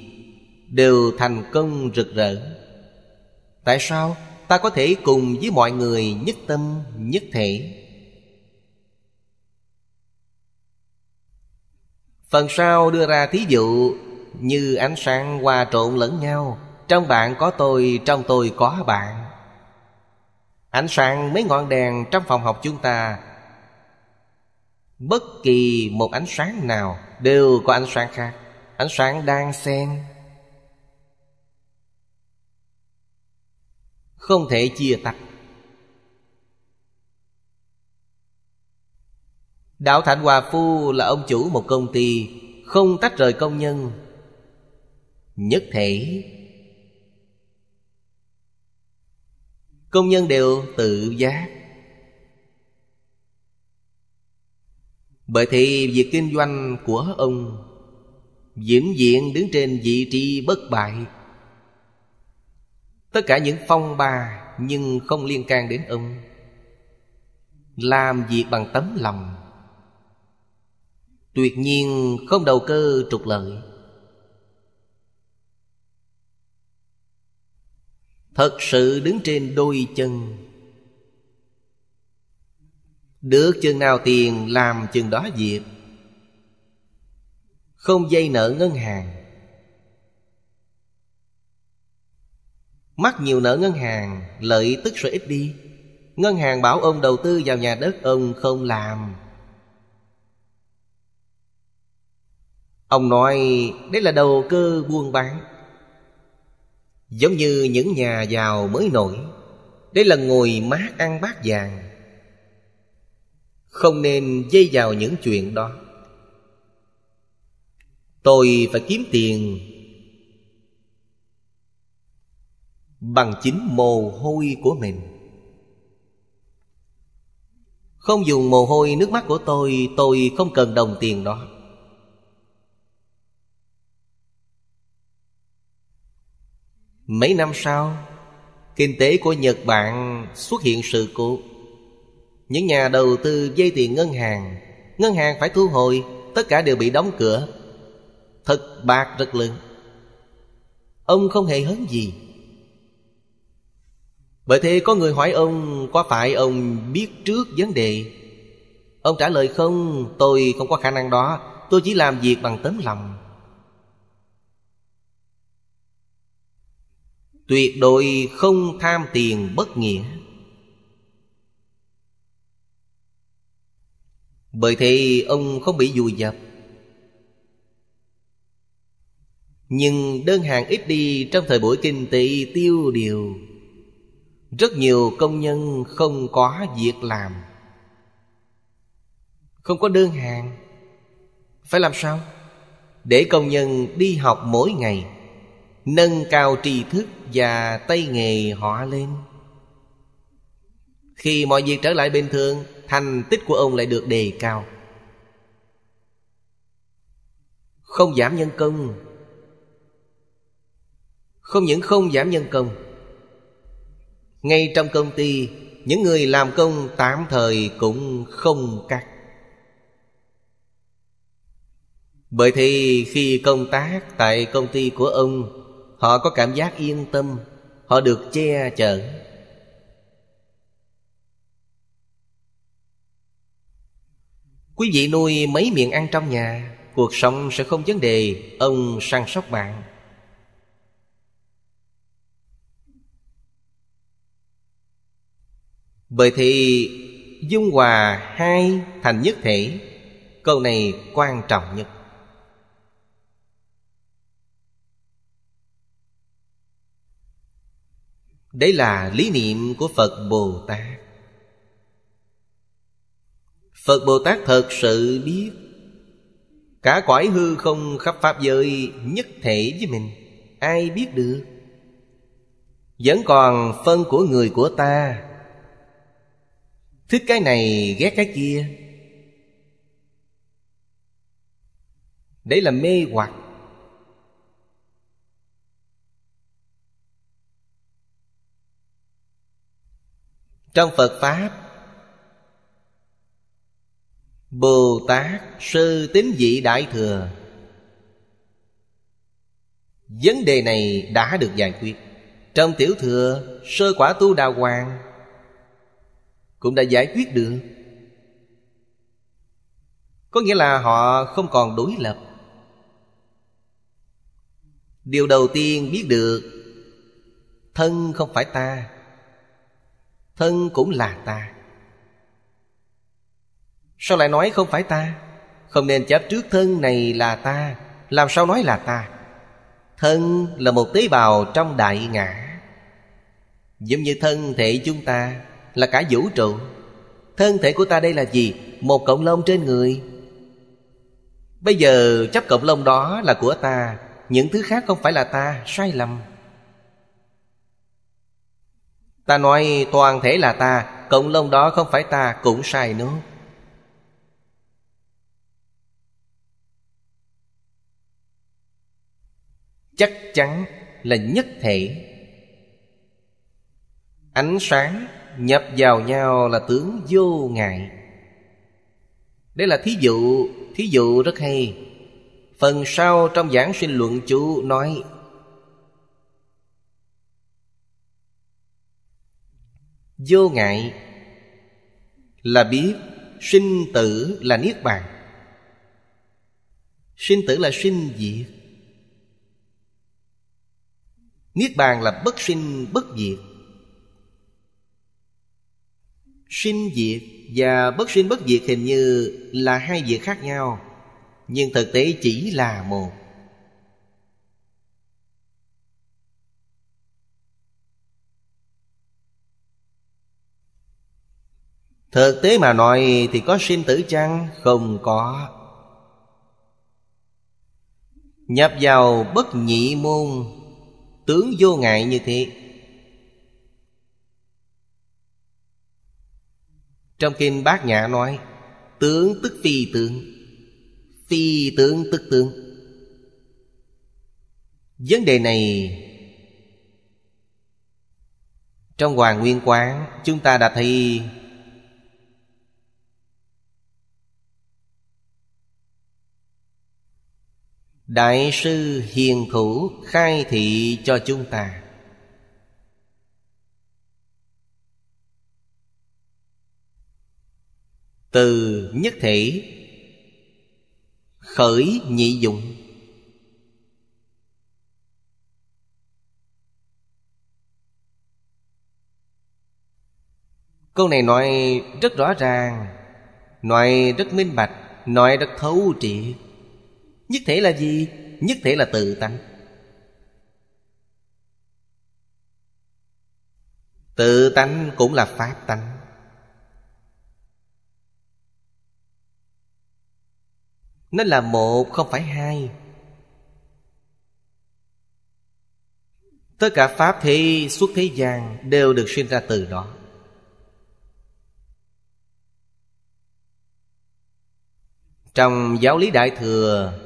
đều thành công rực rỡ tại sao ta có thể cùng với mọi người nhất tâm nhất thể Phần sau đưa ra thí dụ như ánh sáng hòa trộn lẫn nhau Trong bạn có tôi, trong tôi có bạn Ánh sáng mấy ngọn đèn trong phòng học chúng ta Bất kỳ một ánh sáng nào đều có ánh sáng khác Ánh sáng đang xen Không thể chia tách Đạo Thạnh Hòa Phu là ông chủ một công ty Không tách rời công nhân Nhất thể Công nhân đều tự giác Bởi thì việc kinh doanh của ông vĩnh diện đứng trên vị trí bất bại tất cả những phong ba nhưng không liên can đến ông làm việc bằng tấm lòng tuyệt nhiên không đầu cơ trục lợi thật sự đứng trên đôi chân được chừng nào tiền làm chừng đó việc không dây nợ ngân hàng mắc nhiều nợ ngân hàng lợi tức sẽ ít đi ngân hàng bảo ông đầu tư vào nhà đất ông không làm ông nói đấy là đầu cơ buôn bán giống như những nhà giàu mới nổi đấy là ngồi mát ăn bát vàng không nên dây vào những chuyện đó tôi phải kiếm tiền bằng chính mồ hôi của mình không dùng mồ hôi nước mắt của tôi tôi không cần đồng tiền đó mấy năm sau kinh tế của nhật bản xuất hiện sự cố những nhà đầu tư dây tiền ngân hàng ngân hàng phải thu hồi tất cả đều bị đóng cửa thật bạc rất lớn ông không hề hấn gì vậy thì có người hỏi ông có phải ông biết trước vấn đề ông trả lời không tôi không có khả năng đó tôi chỉ làm việc bằng tấm lòng Tuyệt đối không tham tiền bất nghĩa Bởi thế ông không bị vùi dập Nhưng đơn hàng ít đi trong thời buổi kinh tế tiêu điều Rất nhiều công nhân không có việc làm Không có đơn hàng Phải làm sao? Để công nhân đi học mỗi ngày nâng cao tri thức và tay nghề họ lên khi mọi việc trở lại bình thường thành tích của ông lại được đề cao không giảm nhân công không những không giảm nhân công ngay trong công ty những người làm công tạm thời cũng không cắt bởi thì khi công tác tại công ty của ông họ có cảm giác yên tâm họ được che chở quý vị nuôi mấy miệng ăn trong nhà cuộc sống sẽ không vấn đề ông săn sóc bạn bởi thì dung hòa hai thành nhất thể câu này quan trọng nhất đấy là lý niệm của phật bồ tát phật bồ tát thật sự biết cả cõi hư không khắp pháp giới nhất thể với mình ai biết được vẫn còn phân của người của ta thích cái này ghét cái kia đấy là mê hoặc trong phật pháp bồ tát sư tín vị đại thừa vấn đề này đã được giải quyết trong tiểu thừa sơ quả tu đà hoàng cũng đã giải quyết được có nghĩa là họ không còn đối lập điều đầu tiên biết được thân không phải ta thân cũng là ta sao lại nói không phải ta không nên chấp trước thân này là ta làm sao nói là ta thân là một tế bào trong đại ngã giống như thân thể chúng ta là cả vũ trụ thân thể của ta đây là gì một cộng lông trên người bây giờ chấp cộng lông đó là của ta những thứ khác không phải là ta sai lầm Ta nói toàn thể là ta Cộng lông đó không phải ta cũng sai nữa Chắc chắn là nhất thể Ánh sáng nhập vào nhau là tướng vô ngại Đây là thí dụ Thí dụ rất hay Phần sau trong giảng sinh luận chú nói vô ngại là biết sinh tử là niết bàn sinh tử là sinh diệt niết bàn là bất sinh bất diệt sinh diệt và bất sinh bất diệt hình như là hai việc khác nhau nhưng thực tế chỉ là một Thực tế mà nói thì có sinh tử chăng? Không có Nhập vào bất nhị môn Tướng vô ngại như thế Trong kinh Bát Nhã nói Tướng tức phi tướng Phi tướng tức tướng Vấn đề này Trong Hoàng Nguyên Quán Chúng ta đã thấy Đại sư Hiền Thủ khai thị cho chúng ta Từ nhất thể Khởi nhị dụng Câu này nói rất rõ ràng Nói rất minh bạch Nói rất thấu triệt Nhất thể là gì? Nhất thể là tự tánh Tự tánh cũng là pháp tánh Nó là một không phải hai Tất cả Pháp thế suốt thế gian đều được sinh ra từ đó Trong giáo lý Đại Thừa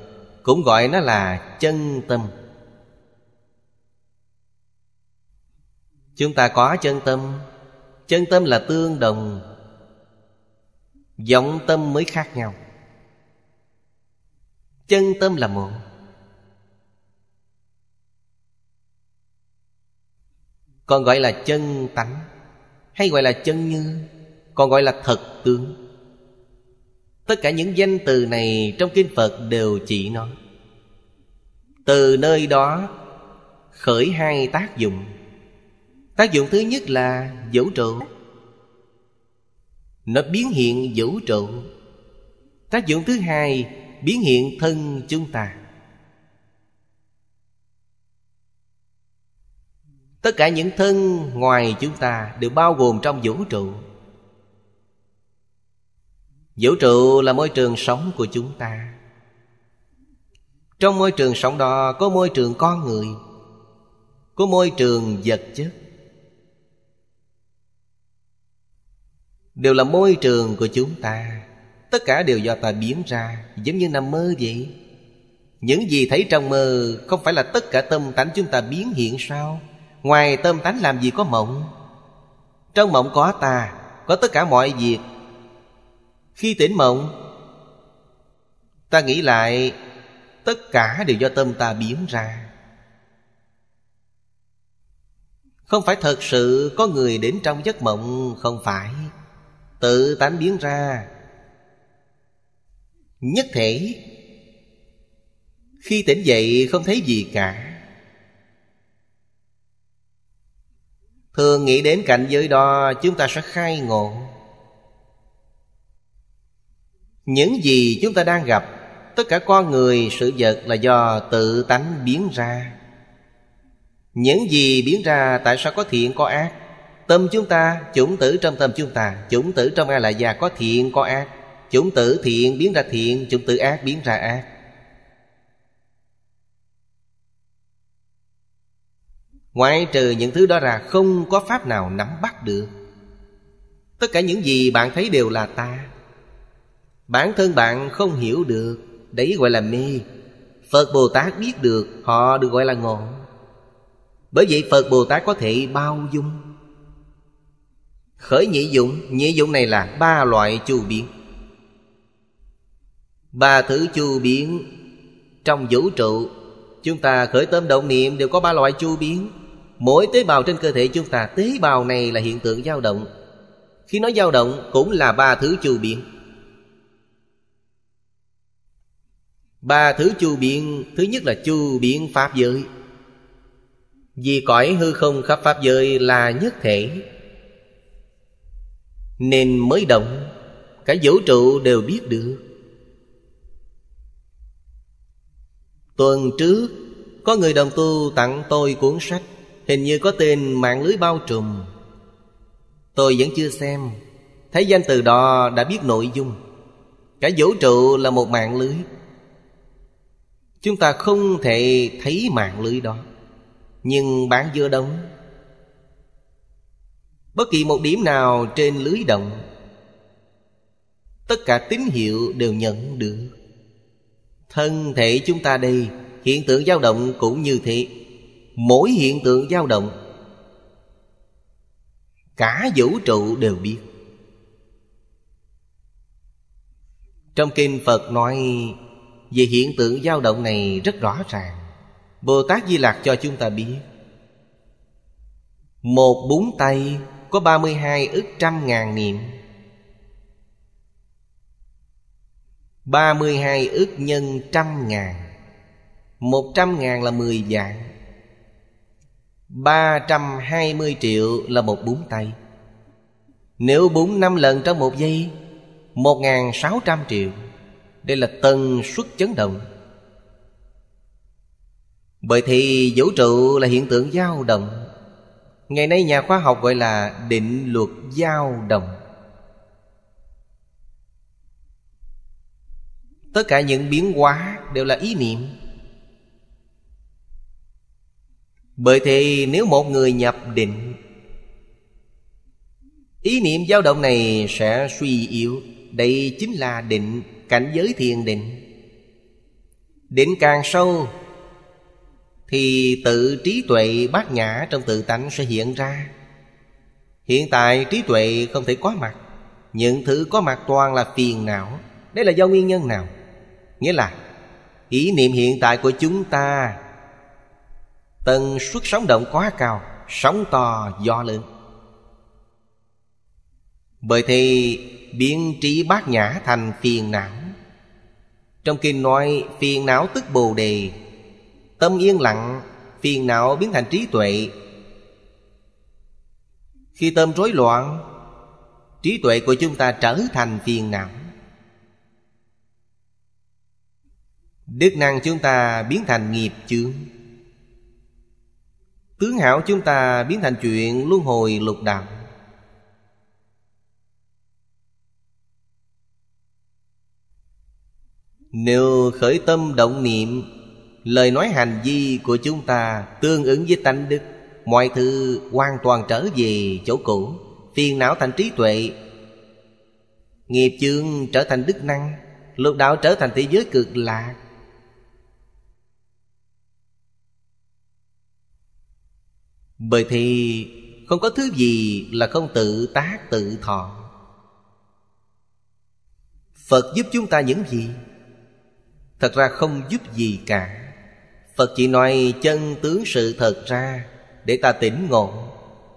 cũng gọi nó là chân tâm chúng ta có chân tâm chân tâm là tương đồng vọng tâm mới khác nhau chân tâm là một còn gọi là chân tánh hay gọi là chân như còn gọi là thật tướng tất cả những danh từ này trong kinh phật đều chỉ nói từ nơi đó khởi hai tác dụng tác dụng thứ nhất là vũ trụ nó biến hiện vũ trụ tác dụng thứ hai biến hiện thân chúng ta tất cả những thân ngoài chúng ta đều bao gồm trong vũ trụ vũ trụ là môi trường sống của chúng ta trong môi trường sống đó có môi trường con người có môi trường vật chất đều là môi trường của chúng ta tất cả đều do ta biến ra giống như nằm mơ vậy những gì thấy trong mơ không phải là tất cả tâm tánh chúng ta biến hiện sao ngoài tâm tánh làm gì có mộng trong mộng có ta có tất cả mọi việc khi tỉnh mộng Ta nghĩ lại Tất cả đều do tâm ta biến ra Không phải thật sự có người đến trong giấc mộng Không phải Tự tánh biến ra Nhất thể Khi tỉnh dậy không thấy gì cả Thường nghĩ đến cảnh giới đó Chúng ta sẽ khai ngộ những gì chúng ta đang gặp tất cả con người sự vật là do tự tánh biến ra những gì biến ra tại sao có thiện có ác tâm chúng ta chủng tử trong tâm chúng ta chủng tử trong ai là già có thiện có ác chủng tử thiện biến ra thiện chủng tử ác biến ra ác ngoại trừ những thứ đó ra không có pháp nào nắm bắt được tất cả những gì bạn thấy đều là ta Bản thân bạn không hiểu được Đấy gọi là mê Phật Bồ Tát biết được Họ được gọi là ngộ Bởi vậy Phật Bồ Tát có thể bao dung Khởi nhị dụng Nhị dụng này là ba loại chu biến Ba thứ chu biến Trong vũ trụ Chúng ta khởi tâm động niệm đều có ba loại chu biến Mỗi tế bào trên cơ thể chúng ta Tế bào này là hiện tượng dao động Khi nó dao động cũng là ba thứ chu biến Ba thứ chu biện Thứ nhất là chu biện Pháp giới Vì cõi hư không khắp Pháp giới là nhất thể Nên mới động Cả vũ trụ đều biết được Tuần trước Có người đồng tu tặng tôi cuốn sách Hình như có tên mạng lưới bao trùm Tôi vẫn chưa xem Thấy danh từ đó đã biết nội dung Cả vũ trụ là một mạng lưới Chúng ta không thể thấy mạng lưới đó Nhưng bán dưa đông Bất kỳ một điểm nào trên lưới động Tất cả tín hiệu đều nhận được Thân thể chúng ta đây Hiện tượng dao động cũng như thế Mỗi hiện tượng dao động Cả vũ trụ đều biết Trong kinh Phật nói về hiện tượng dao động này rất rõ ràng bồ tát di Lặc cho chúng ta biết một búng tay có ba mươi hai ức trăm ngàn niệm ba mươi hai ức nhân trăm ngàn Một trăm ngàn là 10 vạn mươi triệu là một búng tay Nếu búng năm lần trong một giây Một ngàn sáu trăm triệu đây là tần suất chấn động Bởi thì vũ trụ là hiện tượng dao động Ngày nay nhà khoa học gọi là định luật dao động Tất cả những biến hóa đều là ý niệm Bởi thì nếu một người nhập định Ý niệm dao động này sẽ suy yếu Đây chính là định cảnh giới thiền định Định càng sâu Thì tự trí tuệ bát nhã trong tự tánh sẽ hiện ra Hiện tại trí tuệ không thể có mặt Những thứ có mặt toàn là phiền não Đây là do nguyên nhân nào? Nghĩa là ý niệm hiện tại của chúng ta Tần suất sóng động quá cao Sóng to, do lớn Bởi thì biến trí bát nhã thành phiền não trong kinh nói phiền não tức bồ đề tâm yên lặng phiền não biến thành trí tuệ khi tâm rối loạn trí tuệ của chúng ta trở thành phiền não đức năng chúng ta biến thành nghiệp chướng tướng hảo chúng ta biến thành chuyện luân hồi lục đạo Nếu khởi tâm động niệm Lời nói hành vi của chúng ta Tương ứng với tánh đức Mọi thứ hoàn toàn trở về chỗ cũ Phiền não thành trí tuệ Nghiệp chương trở thành đức năng Lục đạo trở thành thế giới cực lạc Bởi thì không có thứ gì là không tự tác tự thọ Phật giúp chúng ta những gì? thật ra không giúp gì cả phật chỉ nói chân tướng sự thật ra để ta tỉnh ngộ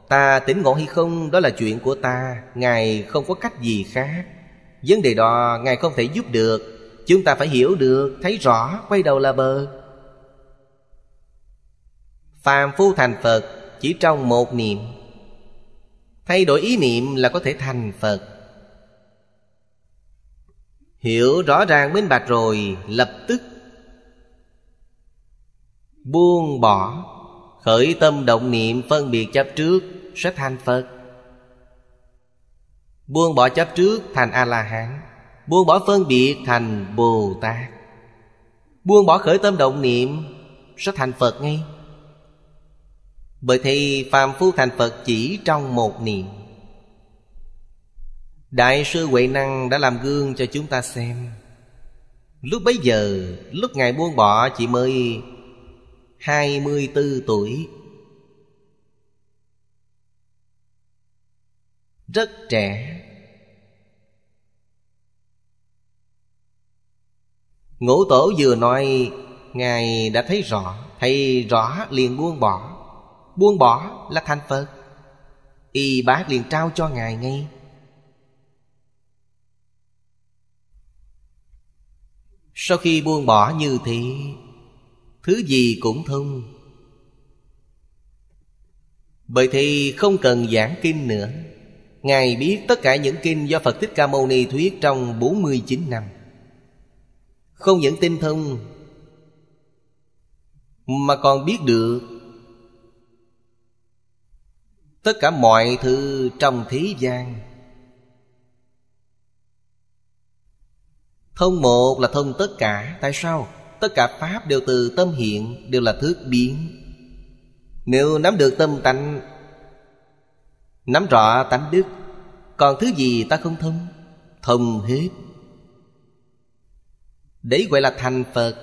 ta tỉnh ngộ hay không đó là chuyện của ta ngài không có cách gì khác vấn đề đó ngài không thể giúp được chúng ta phải hiểu được thấy rõ quay đầu là bờ phàm phu thành phật chỉ trong một niệm thay đổi ý niệm là có thể thành phật hiểu rõ ràng minh bạch rồi lập tức buông bỏ khởi tâm động niệm phân biệt chấp trước sẽ thành phật buông bỏ chấp trước thành a la hán buông bỏ phân biệt thành bồ tát buông bỏ khởi tâm động niệm sẽ thành phật ngay bởi thì phàm phu thành phật chỉ trong một niệm đại sư huệ năng đã làm gương cho chúng ta xem lúc bấy giờ lúc ngài buông bỏ chỉ mới 24 tuổi rất trẻ ngũ tổ vừa nói ngài đã thấy rõ thấy rõ liền buông bỏ buông bỏ là thành phật y bác liền trao cho ngài ngay Sau khi buông bỏ như thế Thứ gì cũng thông Bởi thì không cần giảng kinh nữa Ngài biết tất cả những kinh do Phật Thích Ca Mâu Ni thuyết trong 49 năm Không những tinh thông Mà còn biết được Tất cả mọi thứ trong thế gian Thông một là thông tất cả Tại sao? Tất cả Pháp đều từ tâm hiện Đều là thước biến Nếu nắm được tâm tánh Nắm rõ tánh đức Còn thứ gì ta không thông? Thông hết Đấy gọi là thành Phật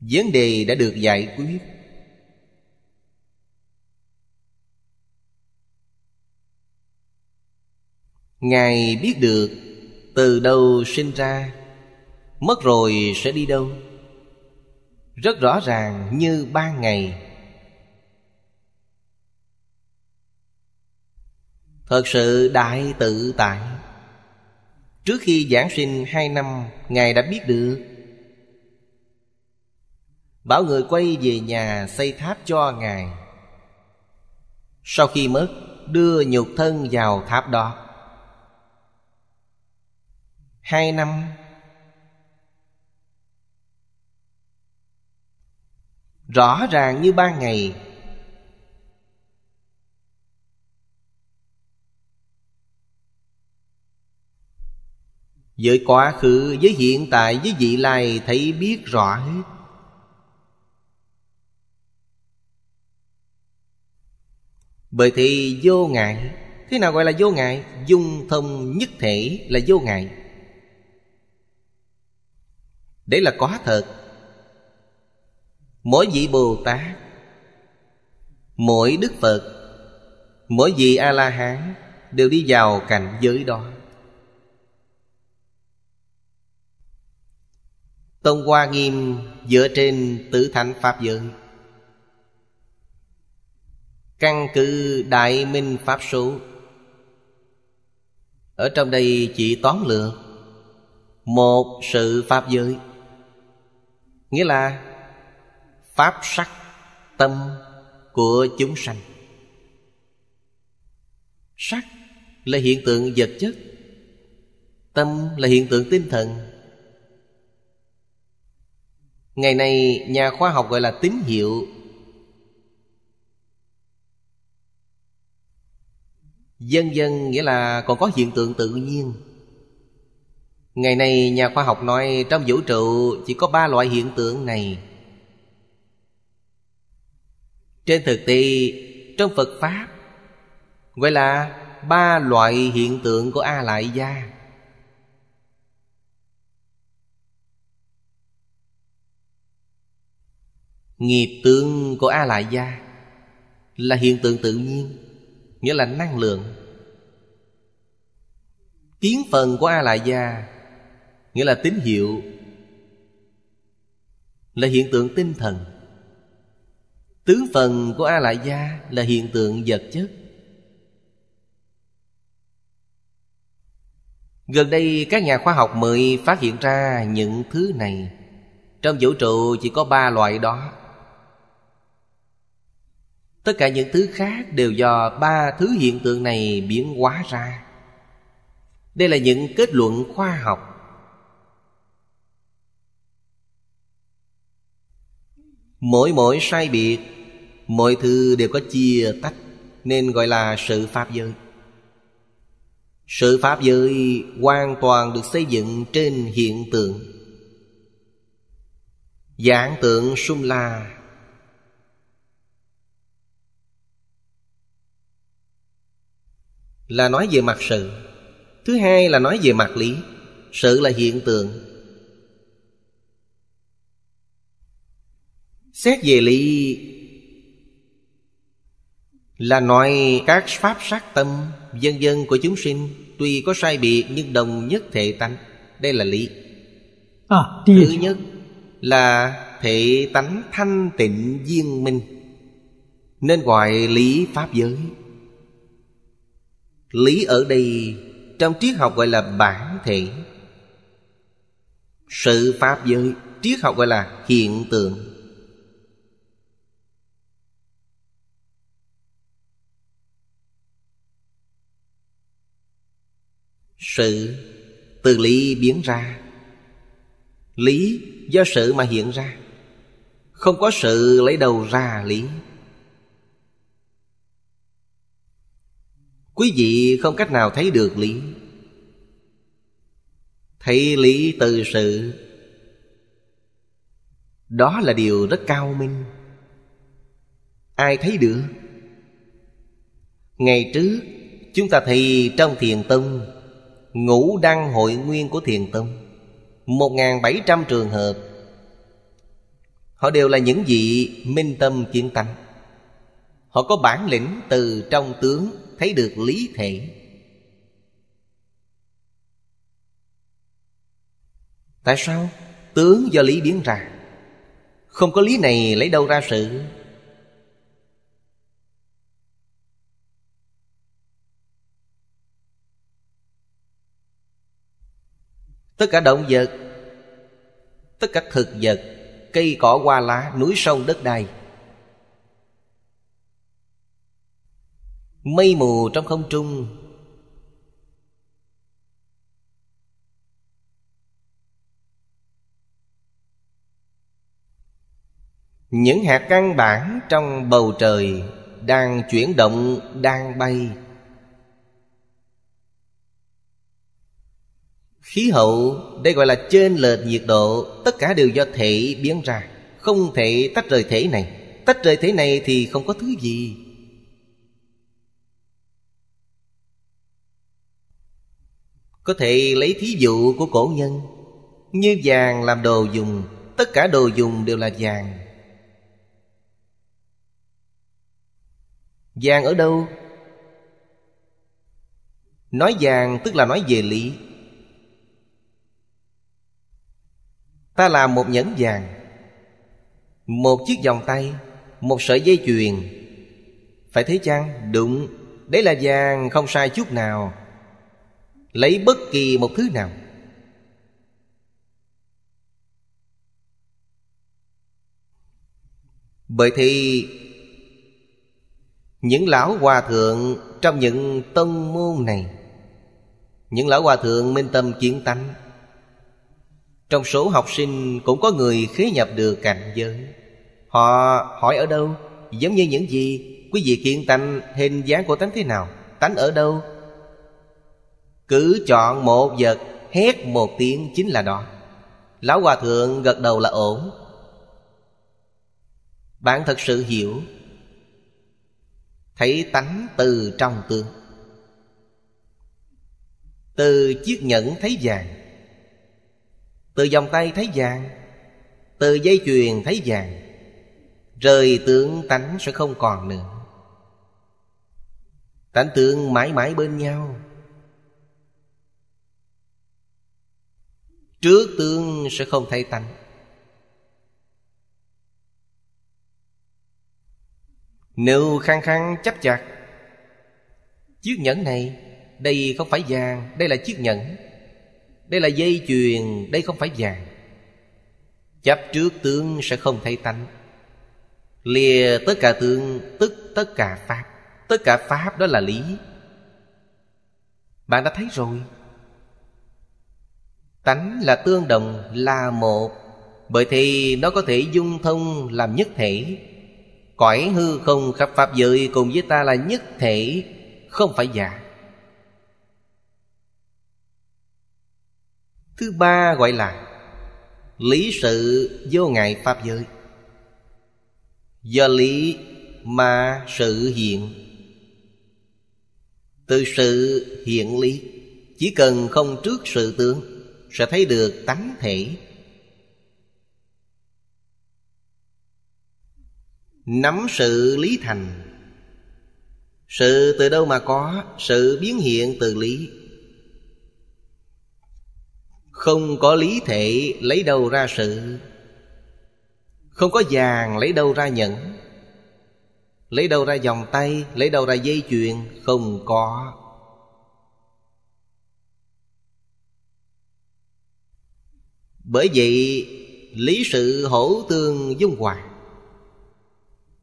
Vấn đề đã được giải quyết ngài biết được từ đâu sinh ra mất rồi sẽ đi đâu rất rõ ràng như ban ngày thật sự đại tự tại trước khi giảng sinh hai năm ngài đã biết được bảo người quay về nhà xây tháp cho ngài sau khi mất đưa nhục thân vào tháp đó hai năm rõ ràng như ba ngày với quá khứ với hiện tại với vị lai thấy biết rõ hết bởi thì vô ngại thế nào gọi là vô ngại dung thông nhất thể là vô ngại Đấy là có thật Mỗi vị Bồ Tát Mỗi Đức Phật Mỗi vị A-la-hán Đều đi vào cảnh giới đó Tông Hoa Nghiêm dựa trên tứ thánh Pháp giới Căn cứ Đại Minh Pháp số Ở trong đây chỉ tóm lược Một sự Pháp giới nghĩa là pháp sắc tâm của chúng sanh sắc là hiện tượng vật chất tâm là hiện tượng tinh thần ngày nay nhà khoa học gọi là tín hiệu dân dân nghĩa là còn có hiện tượng tự nhiên Ngày nay nhà khoa học nói trong vũ trụ chỉ có ba loại hiện tượng này Trên thực tế trong Phật Pháp Gọi là ba loại hiện tượng của A Lại Gia Nghiệp tướng của A Lại Gia Là hiện tượng tự nhiên Nghĩa là năng lượng Kiến phần của A Lại Gia nghĩa là tín hiệu là hiện tượng tinh thần tướng phần của a lại gia là hiện tượng vật chất gần đây các nhà khoa học mới phát hiện ra những thứ này trong vũ trụ chỉ có ba loại đó tất cả những thứ khác đều do ba thứ hiện tượng này biến hóa ra đây là những kết luận khoa học Mỗi mỗi sai biệt Mọi thứ đều có chia tách Nên gọi là sự pháp giới Sự pháp giới hoàn toàn được xây dựng trên hiện tượng Giảng tượng sung la Là nói về mặt sự Thứ hai là nói về mặt lý Sự là hiện tượng Xét về lý Là nói các pháp sát tâm Dân dân của chúng sinh Tuy có sai biệt nhưng đồng nhất thể tánh Đây là lý à, Thứ nhất là thể tánh thanh tịnh viên minh Nên gọi lý pháp giới Lý ở đây trong triết học gọi là bản thể Sự pháp giới triết học gọi là hiện tượng Sự từ lý biến ra Lý do sự mà hiện ra Không có sự lấy đầu ra lý Quý vị không cách nào thấy được lý Thấy lý từ sự Đó là điều rất cao minh Ai thấy được Ngày trước chúng ta thấy trong thiền tông Ngũ đăng hội nguyên của thiền tâm 1.700 trường hợp Họ đều là những vị minh tâm kiến tánh Họ có bản lĩnh từ trong tướng Thấy được lý thể Tại sao? Tướng do lý biến ra Không có lý này lấy đâu ra sự tất cả động vật tất cả thực vật cây cỏ hoa lá núi sông đất đai mây mù trong không trung những hạt căn bản trong bầu trời đang chuyển động đang bay Khí hậu, đây gọi là trên lệch nhiệt độ, tất cả đều do thể biến ra, không thể tách rời thể này. Tách rời thể này thì không có thứ gì. Có thể lấy thí dụ của cổ nhân Như vàng làm đồ dùng Tất cả đồ dùng đều là vàng Vàng ở đâu? Nói vàng tức là nói về lý Ta làm một nhẫn vàng Một chiếc vòng tay Một sợi dây chuyền Phải thế chăng? đụng Đấy là vàng không sai chút nào Lấy bất kỳ một thứ nào Bởi thì Những lão hòa thượng Trong những tân môn này Những lão hòa thượng minh tâm kiến tánh trong số học sinh cũng có người khế nhập được cảnh giới Họ hỏi ở đâu Giống như những gì Quý vị kiện tánh hình dáng của tánh thế nào Tánh ở đâu Cứ chọn một vật Hét một tiếng chính là đó Lão Hòa Thượng gật đầu là ổn Bạn thật sự hiểu Thấy tánh từ trong tướng Từ chiếc nhẫn thấy vàng từ vòng tay thấy vàng từ dây chuyền thấy vàng rời tướng tánh sẽ không còn nữa tánh tượng mãi mãi bên nhau trước tướng sẽ không thấy tánh nếu khăng khăng chấp chặt chiếc nhẫn này đây không phải vàng đây là chiếc nhẫn đây là dây chuyền Đây không phải vàng Chấp trước tướng sẽ không thấy tánh Lìa tất cả tướng Tức tất cả pháp Tất cả pháp đó là lý Bạn đã thấy rồi Tánh là tương đồng là một Bởi thì nó có thể dung thông làm nhất thể Cõi hư không khắp pháp giới Cùng với ta là nhất thể Không phải giả Thứ ba gọi là Lý sự vô ngại Pháp giới Do lý mà sự hiện Từ sự hiện lý Chỉ cần không trước sự tướng Sẽ thấy được tánh thể Nắm sự lý thành Sự từ đâu mà có Sự biến hiện từ lý không có lý thể lấy đâu ra sự Không có vàng lấy đâu ra nhẫn Lấy đâu ra vòng tay Lấy đâu ra dây chuyền Không có Bởi vậy Lý sự hổ tương dung hòa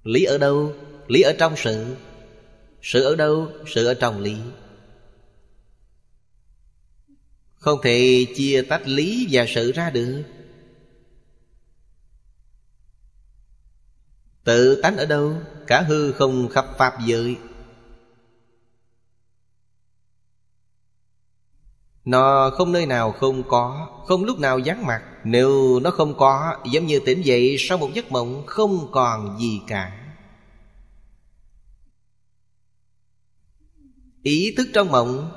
Lý ở đâu? Lý ở trong sự Sự ở đâu? Sự ở trong lý không thể chia tách lý và sự ra được tự tánh ở đâu cả hư không khắp pháp giới Nó không nơi nào không có Không lúc nào vắng mặt Nếu nó không có Giống như tỉnh dậy sau một giấc mộng Không còn gì cả Ý thức trong mộng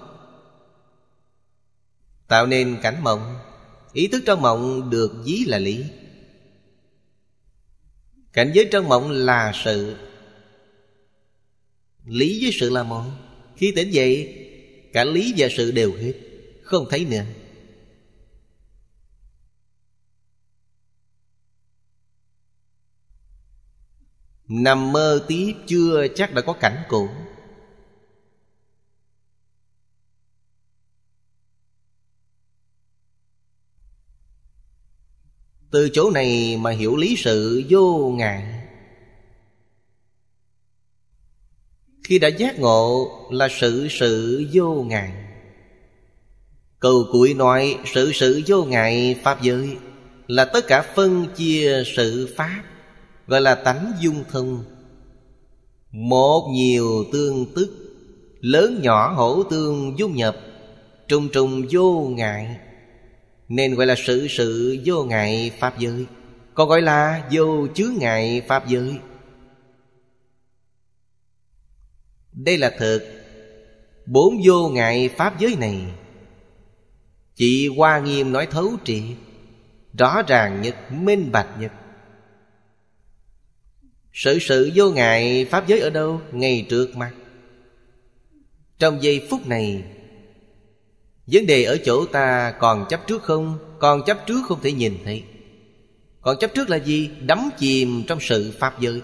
Tạo nên cảnh mộng Ý thức trong mộng được ví là lý Cảnh giới trong mộng là sự Lý với sự là một Khi tỉnh dậy Cả lý và sự đều hết Không thấy nữa Nằm mơ tiếp chưa chắc đã có cảnh cũ Từ chỗ này mà hiểu lý sự vô ngại Khi đã giác ngộ là sự sự vô ngại Câu cuối nói sự sự vô ngại Pháp giới Là tất cả phân chia sự Pháp Gọi là tánh dung thân Một nhiều tương tức Lớn nhỏ hổ tương dung nhập Trùng trùng vô ngại nên gọi là sự sự vô ngại Pháp giới Còn gọi là vô chứa ngại Pháp giới Đây là thực Bốn vô ngại Pháp giới này chỉ Hoa Nghiêm nói thấu triệt Rõ ràng nhất, minh bạch nhất sự sự vô ngại Pháp giới ở đâu? Ngay trước mắt Trong giây phút này Vấn đề ở chỗ ta còn chấp trước không Còn chấp trước không thể nhìn thấy Còn chấp trước là gì? Đắm chìm trong sự pháp giới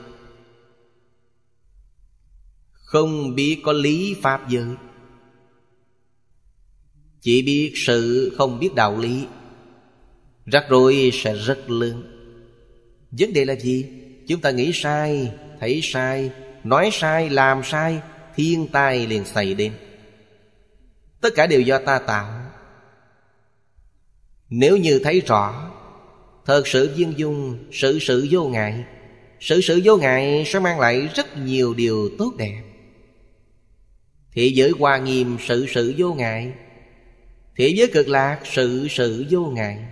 Không biết có lý pháp giới Chỉ biết sự không biết đạo lý Rắc rối sẽ rất lớn Vấn đề là gì? Chúng ta nghĩ sai, thấy sai Nói sai, làm sai Thiên tai liền xảy đến tất cả đều do ta tạo nếu như thấy rõ thật sự viên dung sự sự vô ngại sự sự vô ngại sẽ mang lại rất nhiều điều tốt đẹp thị giới hoa nghiêm sự sự vô ngại thị giới cực lạc sự sự vô ngại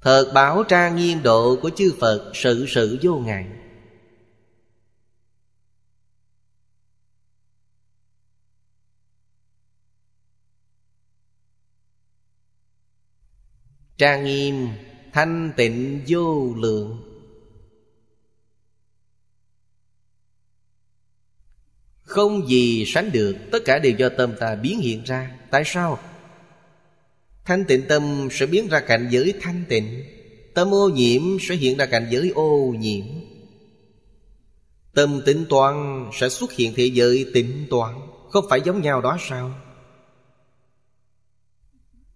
thật bảo tra nghiêm độ của chư phật sự sự vô ngại trang nghiêm thanh tịnh vô lượng không gì sánh được tất cả đều do tâm ta biến hiện ra tại sao thanh tịnh tâm sẽ biến ra cảnh giới thanh tịnh tâm ô nhiễm sẽ hiện ra cảnh giới ô nhiễm tâm tính toán sẽ xuất hiện thế giới tính toán không phải giống nhau đó sao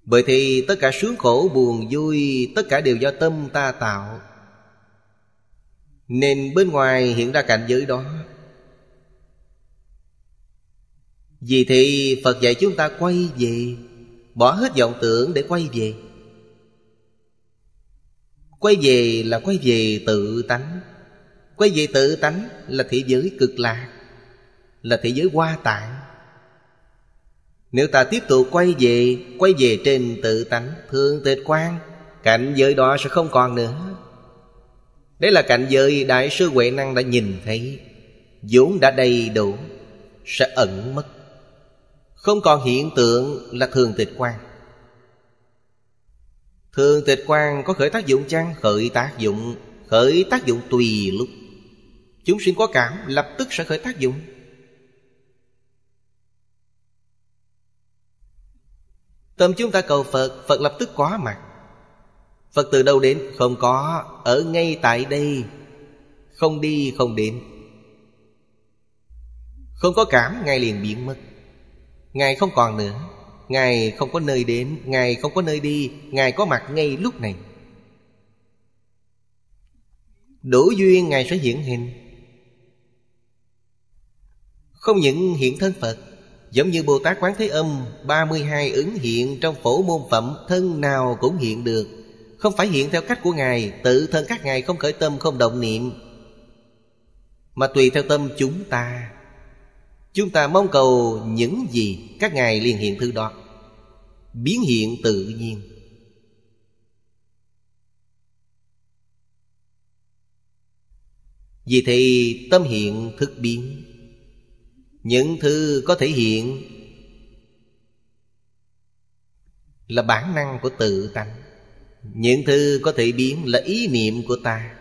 bởi thì tất cả sướng khổ buồn vui Tất cả đều do tâm ta tạo Nên bên ngoài hiện ra cảnh giới đó Vì thì Phật dạy chúng ta quay về Bỏ hết vọng tưởng để quay về Quay về là quay về tự tánh Quay về tự tánh là thế giới cực lạc Là thế giới hoa tạng nếu ta tiếp tục quay về Quay về trên tự tánh Thương tịch quan Cảnh giới đó sẽ không còn nữa Đấy là cảnh giới Đại sư Huệ Năng đã nhìn thấy vốn đã đầy đủ Sẽ ẩn mất Không còn hiện tượng là thường tịch quan Thường tịch quan có khởi tác dụng chăng? Khởi tác dụng Khởi tác dụng tùy lúc Chúng sinh có cảm lập tức sẽ khởi tác dụng Tâm chúng ta cầu Phật Phật lập tức quá mặt Phật từ đâu đến Không có Ở ngay tại đây Không đi không đến Không có cảm Ngài liền biến mất Ngài không còn nữa Ngài không có nơi đến Ngài không có nơi đi Ngài có mặt ngay lúc này Đủ duyên Ngài sẽ hiện hình Không những hiện thân Phật Giống như Bồ Tát Quán Thế Âm 32 ứng hiện trong phổ môn phẩm Thân nào cũng hiện được Không phải hiện theo cách của Ngài Tự thân các Ngài không khởi tâm không động niệm Mà tùy theo tâm chúng ta Chúng ta mong cầu những gì Các Ngài liền hiện thứ đó Biến hiện tự nhiên Vì thì tâm hiện thức biến những thứ có thể hiện là bản năng của tự tánh những thứ có thể biến là ý niệm của ta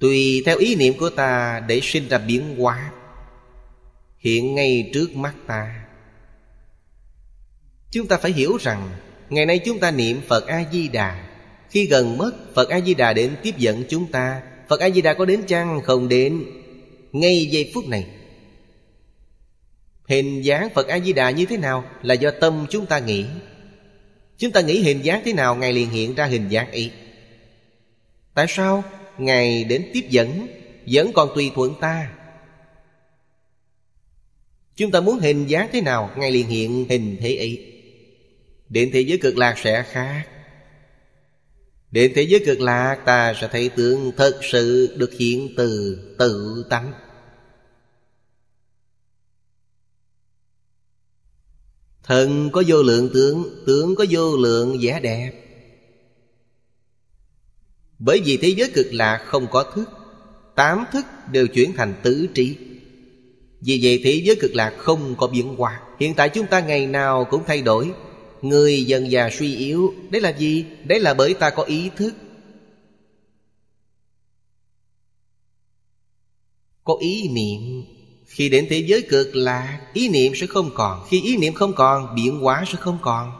tùy theo ý niệm của ta để sinh ra biến hóa hiện ngay trước mắt ta chúng ta phải hiểu rằng ngày nay chúng ta niệm phật a di đà khi gần mất phật a di đà đến tiếp dẫn chúng ta phật a di đà có đến chăng không đến ngay giây phút này Hình dáng Phật A-di-đà như thế nào là do tâm chúng ta nghĩ Chúng ta nghĩ hình dáng thế nào Ngài liền hiện ra hình dáng ý Tại sao Ngài đến tiếp dẫn Vẫn còn tùy thuận ta Chúng ta muốn hình dáng thế nào Ngài liền hiện hình thế ý Đến thế giới cực lạc sẽ khác Đến thế giới cực lạc Ta sẽ thấy tượng thật sự được hiện từ tự tánh thần có vô lượng tướng Tướng có vô lượng vẻ đẹp Bởi vì thế giới cực lạc không có thức Tám thức đều chuyển thành tứ trí Vì vậy thế giới cực lạc không có biến hóa Hiện tại chúng ta ngày nào cũng thay đổi Người dần già suy yếu Đấy là gì? Đấy là bởi ta có ý thức Có ý niệm khi đến thế giới cực lạc Ý niệm sẽ không còn Khi ý niệm không còn Biến hóa sẽ không còn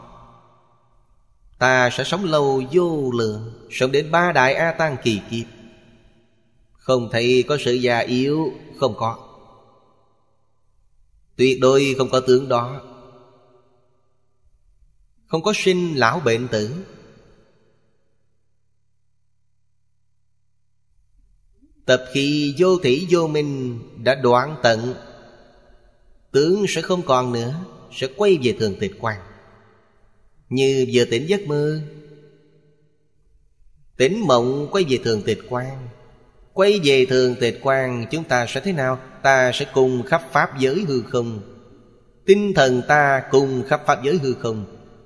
Ta sẽ sống lâu vô lượng Sống đến ba đại A Tăng kỳ kiếp Không thấy có sự già yếu Không có Tuyệt đối không có tướng đó Không có sinh lão bệnh tử Tập khi vô thủy vô minh đã đoạn tận Tướng sẽ không còn nữa Sẽ quay về thường tịch quan Như vừa tỉnh giấc mơ Tỉnh mộng quay về thường tịch quan Quay về thường tịch quan chúng ta sẽ thế nào? Ta sẽ cùng khắp pháp giới hư không Tinh thần ta cùng khắp pháp giới hư không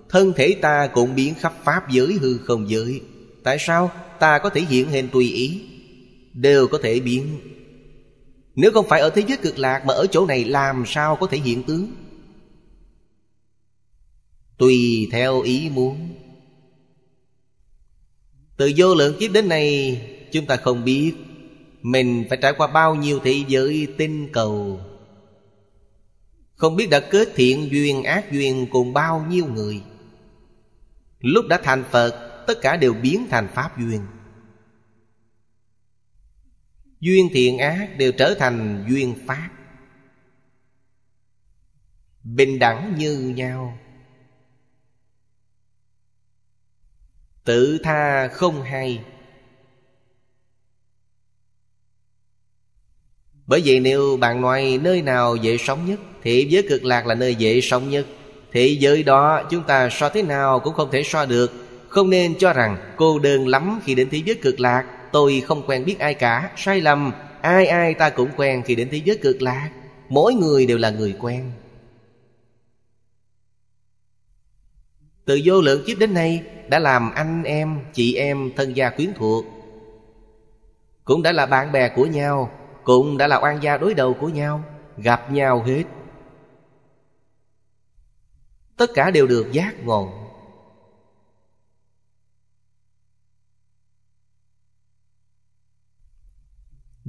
Thân thể ta cũng biến khắp pháp giới hư không giới Tại sao ta có thể hiện hình tùy ý đều có thể biến nếu không phải ở thế giới cực lạc mà ở chỗ này làm sao có thể hiện tướng tùy theo ý muốn từ vô lượng kiếp đến nay chúng ta không biết mình phải trải qua bao nhiêu thế giới tinh cầu không biết đã kết thiện duyên ác duyên cùng bao nhiêu người lúc đã thành phật tất cả đều biến thành pháp duyên duyên thiện ác đều trở thành duyên pháp bình đẳng như nhau tự tha không hay bởi vậy nếu bạn nói nơi nào dễ sống nhất thì giới cực lạc là nơi dễ sống nhất thế giới đó chúng ta so thế nào cũng không thể so được không nên cho rằng cô đơn lắm khi đến thế giới cực lạc tôi không quen biết ai cả sai lầm ai ai ta cũng quen thì đến thế giới cực lạc mỗi người đều là người quen từ vô lượng kiếp đến nay đã làm anh em chị em thân gia quyến thuộc cũng đã là bạn bè của nhau cũng đã là oan gia đối đầu của nhau gặp nhau hết tất cả đều được giác ngộ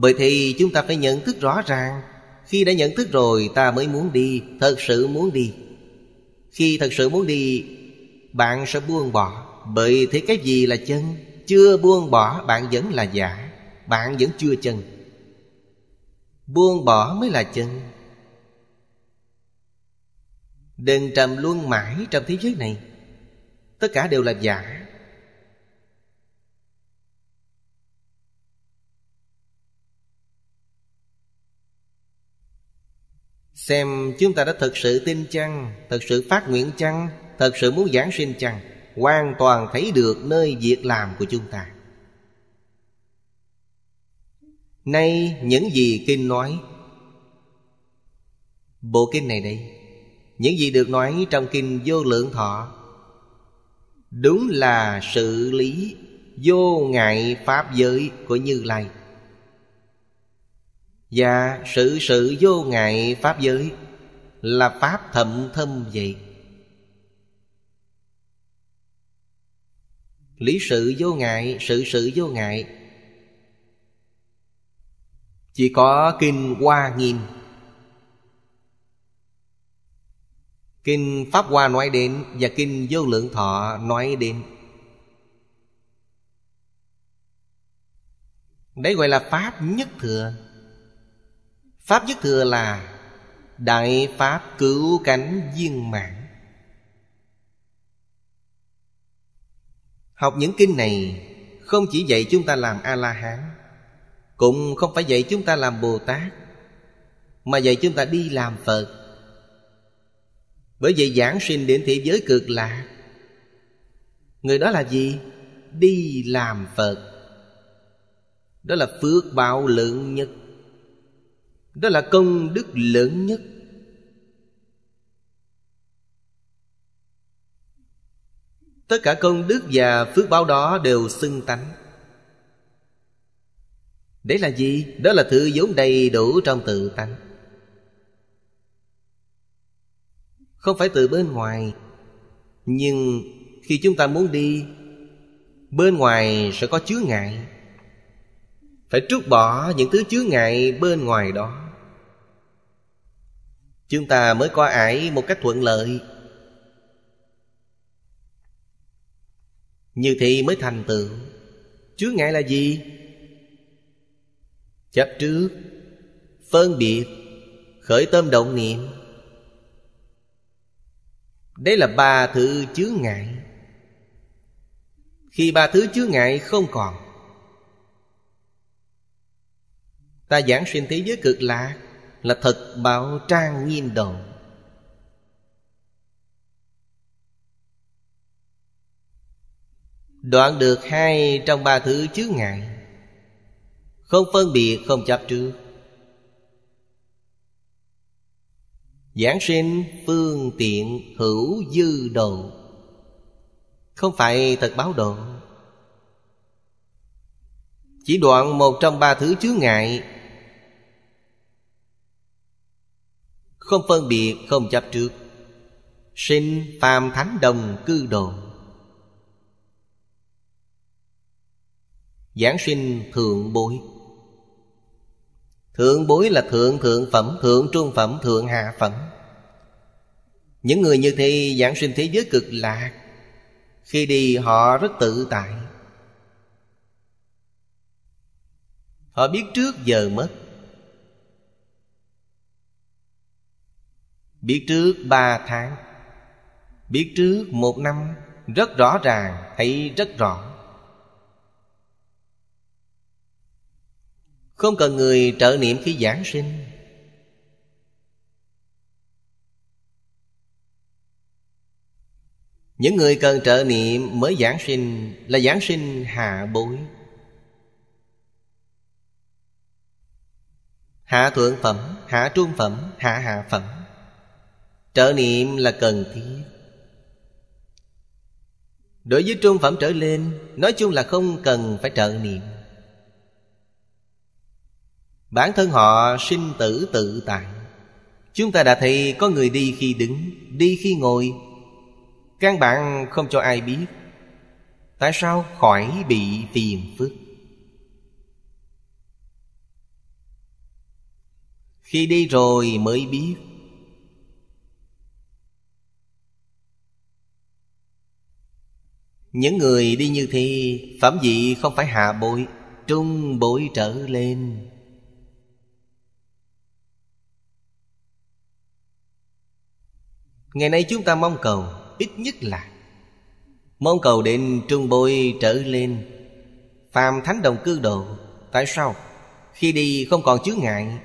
Bởi thì chúng ta phải nhận thức rõ ràng Khi đã nhận thức rồi ta mới muốn đi Thật sự muốn đi Khi thật sự muốn đi Bạn sẽ buông bỏ Bởi thế cái gì là chân Chưa buông bỏ bạn vẫn là giả Bạn vẫn chưa chân Buông bỏ mới là chân Đừng trầm luôn mãi trong thế giới này Tất cả đều là giả Xem chúng ta đã thực sự tin chăng Thực sự phát nguyện chăng Thực sự muốn giảng sinh chăng Hoàn toàn thấy được nơi việc làm của chúng ta Nay những gì kinh nói Bộ kinh này đây Những gì được nói trong kinh vô lượng thọ Đúng là sự lý vô ngại pháp giới của Như Lai và sự sự vô ngại pháp giới là pháp thậm thâm vậy lý sự vô ngại sự sự vô ngại chỉ có kinh hoa nghiêm kinh pháp hoa nói đến và kinh vô lượng thọ nói đến đấy gọi là pháp nhất thừa Pháp nhất thừa là Đại Pháp cứu cánh viên mạng. Học những kinh này Không chỉ dạy chúng ta làm A-la-hán Cũng không phải dạy chúng ta làm Bồ-Tát Mà dạy chúng ta đi làm Phật Bởi vậy giảng sinh đến thế giới cực lạ. Người đó là gì? Đi làm Phật Đó là phước bạo lượng nhất đó là công đức lớn nhất tất cả công đức và phước báo đó đều xưng tánh đấy là gì đó là thứ vốn đầy đủ trong tự tánh không phải từ bên ngoài nhưng khi chúng ta muốn đi bên ngoài sẽ có chướng ngại phải trút bỏ những thứ chướng ngại bên ngoài đó chúng ta mới có ải một cách thuận lợi như thế mới thành tựu chướng ngại là gì chấp trước phân biệt khởi tâm động niệm đấy là ba thứ chướng ngại khi ba thứ chướng ngại không còn ta giảng sinh thế giới cực lạc là thật bảo trang nghiêm độ đoạn được hai trong ba thứ chứa ngại không phân biệt không chấp trước giảng sinh phương tiện hữu dư đồ không phải thật báo độ chỉ đoạn một trong ba thứ chứa ngại Không phân biệt không chấp trước Sinh phàm thánh đồng cư đồ Giảng sinh thượng bối Thượng bối là thượng thượng phẩm Thượng trung phẩm thượng hạ phẩm Những người như thế giảng sinh thế giới cực lạc Khi đi họ rất tự tại Họ biết trước giờ mất biết trước ba tháng biết trước một năm rất rõ ràng thấy rất rõ không cần người trợ niệm khi giảng sinh những người cần trợ niệm mới giảng sinh là giảng sinh hạ bối hạ thượng phẩm hạ trung phẩm hạ hạ phẩm trợ niệm là cần thiết đối với trung phẩm trở lên nói chung là không cần phải trợ niệm bản thân họ sinh tử tự tại chúng ta đã thấy có người đi khi đứng đi khi ngồi căn bản không cho ai biết tại sao khỏi bị phiền phức khi đi rồi mới biết Những người đi như thế Phẩm vị không phải hạ bội Trung bội trở lên Ngày nay chúng ta mong cầu Ít nhất là Mong cầu đến trung bội trở lên Phàm thánh đồng cư độ Tại sao Khi đi không còn chướng ngại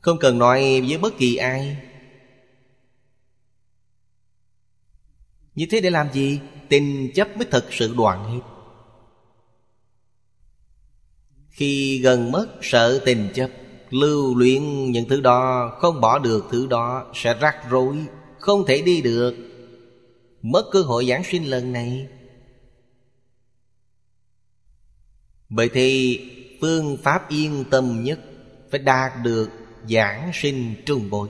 Không cần nói với bất kỳ ai Như thế để làm gì? Tình chấp mới thật sự đoạn hết Khi gần mất sợ tình chấp Lưu luyện những thứ đó Không bỏ được thứ đó Sẽ rắc rối Không thể đi được Mất cơ hội giảng sinh lần này Bởi thì phương pháp yên tâm nhất Phải đạt được giảng sinh trung bồi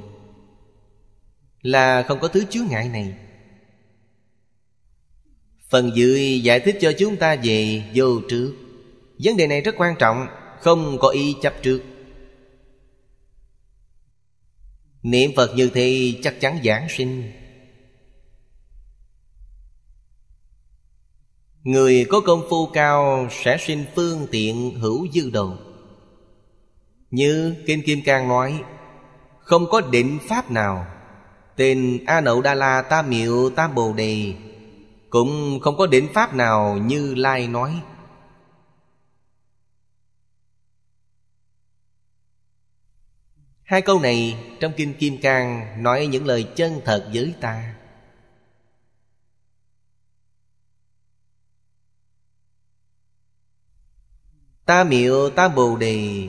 Là không có thứ chướng ngại này Phần dưới giải thích cho chúng ta về vô trước Vấn đề này rất quan trọng Không có ý chấp trước Niệm Phật như thế chắc chắn giảng sinh Người có công phu cao sẽ sinh phương tiện hữu dư đồ Như Kinh Kim Cang nói Không có định pháp nào Tên A Nậu Đa La Tam Miệu Tam Bồ Đề cũng không có đến pháp nào như lai nói hai câu này trong kinh kim cang nói những lời chân thật với ta ta miệu ta bồ đề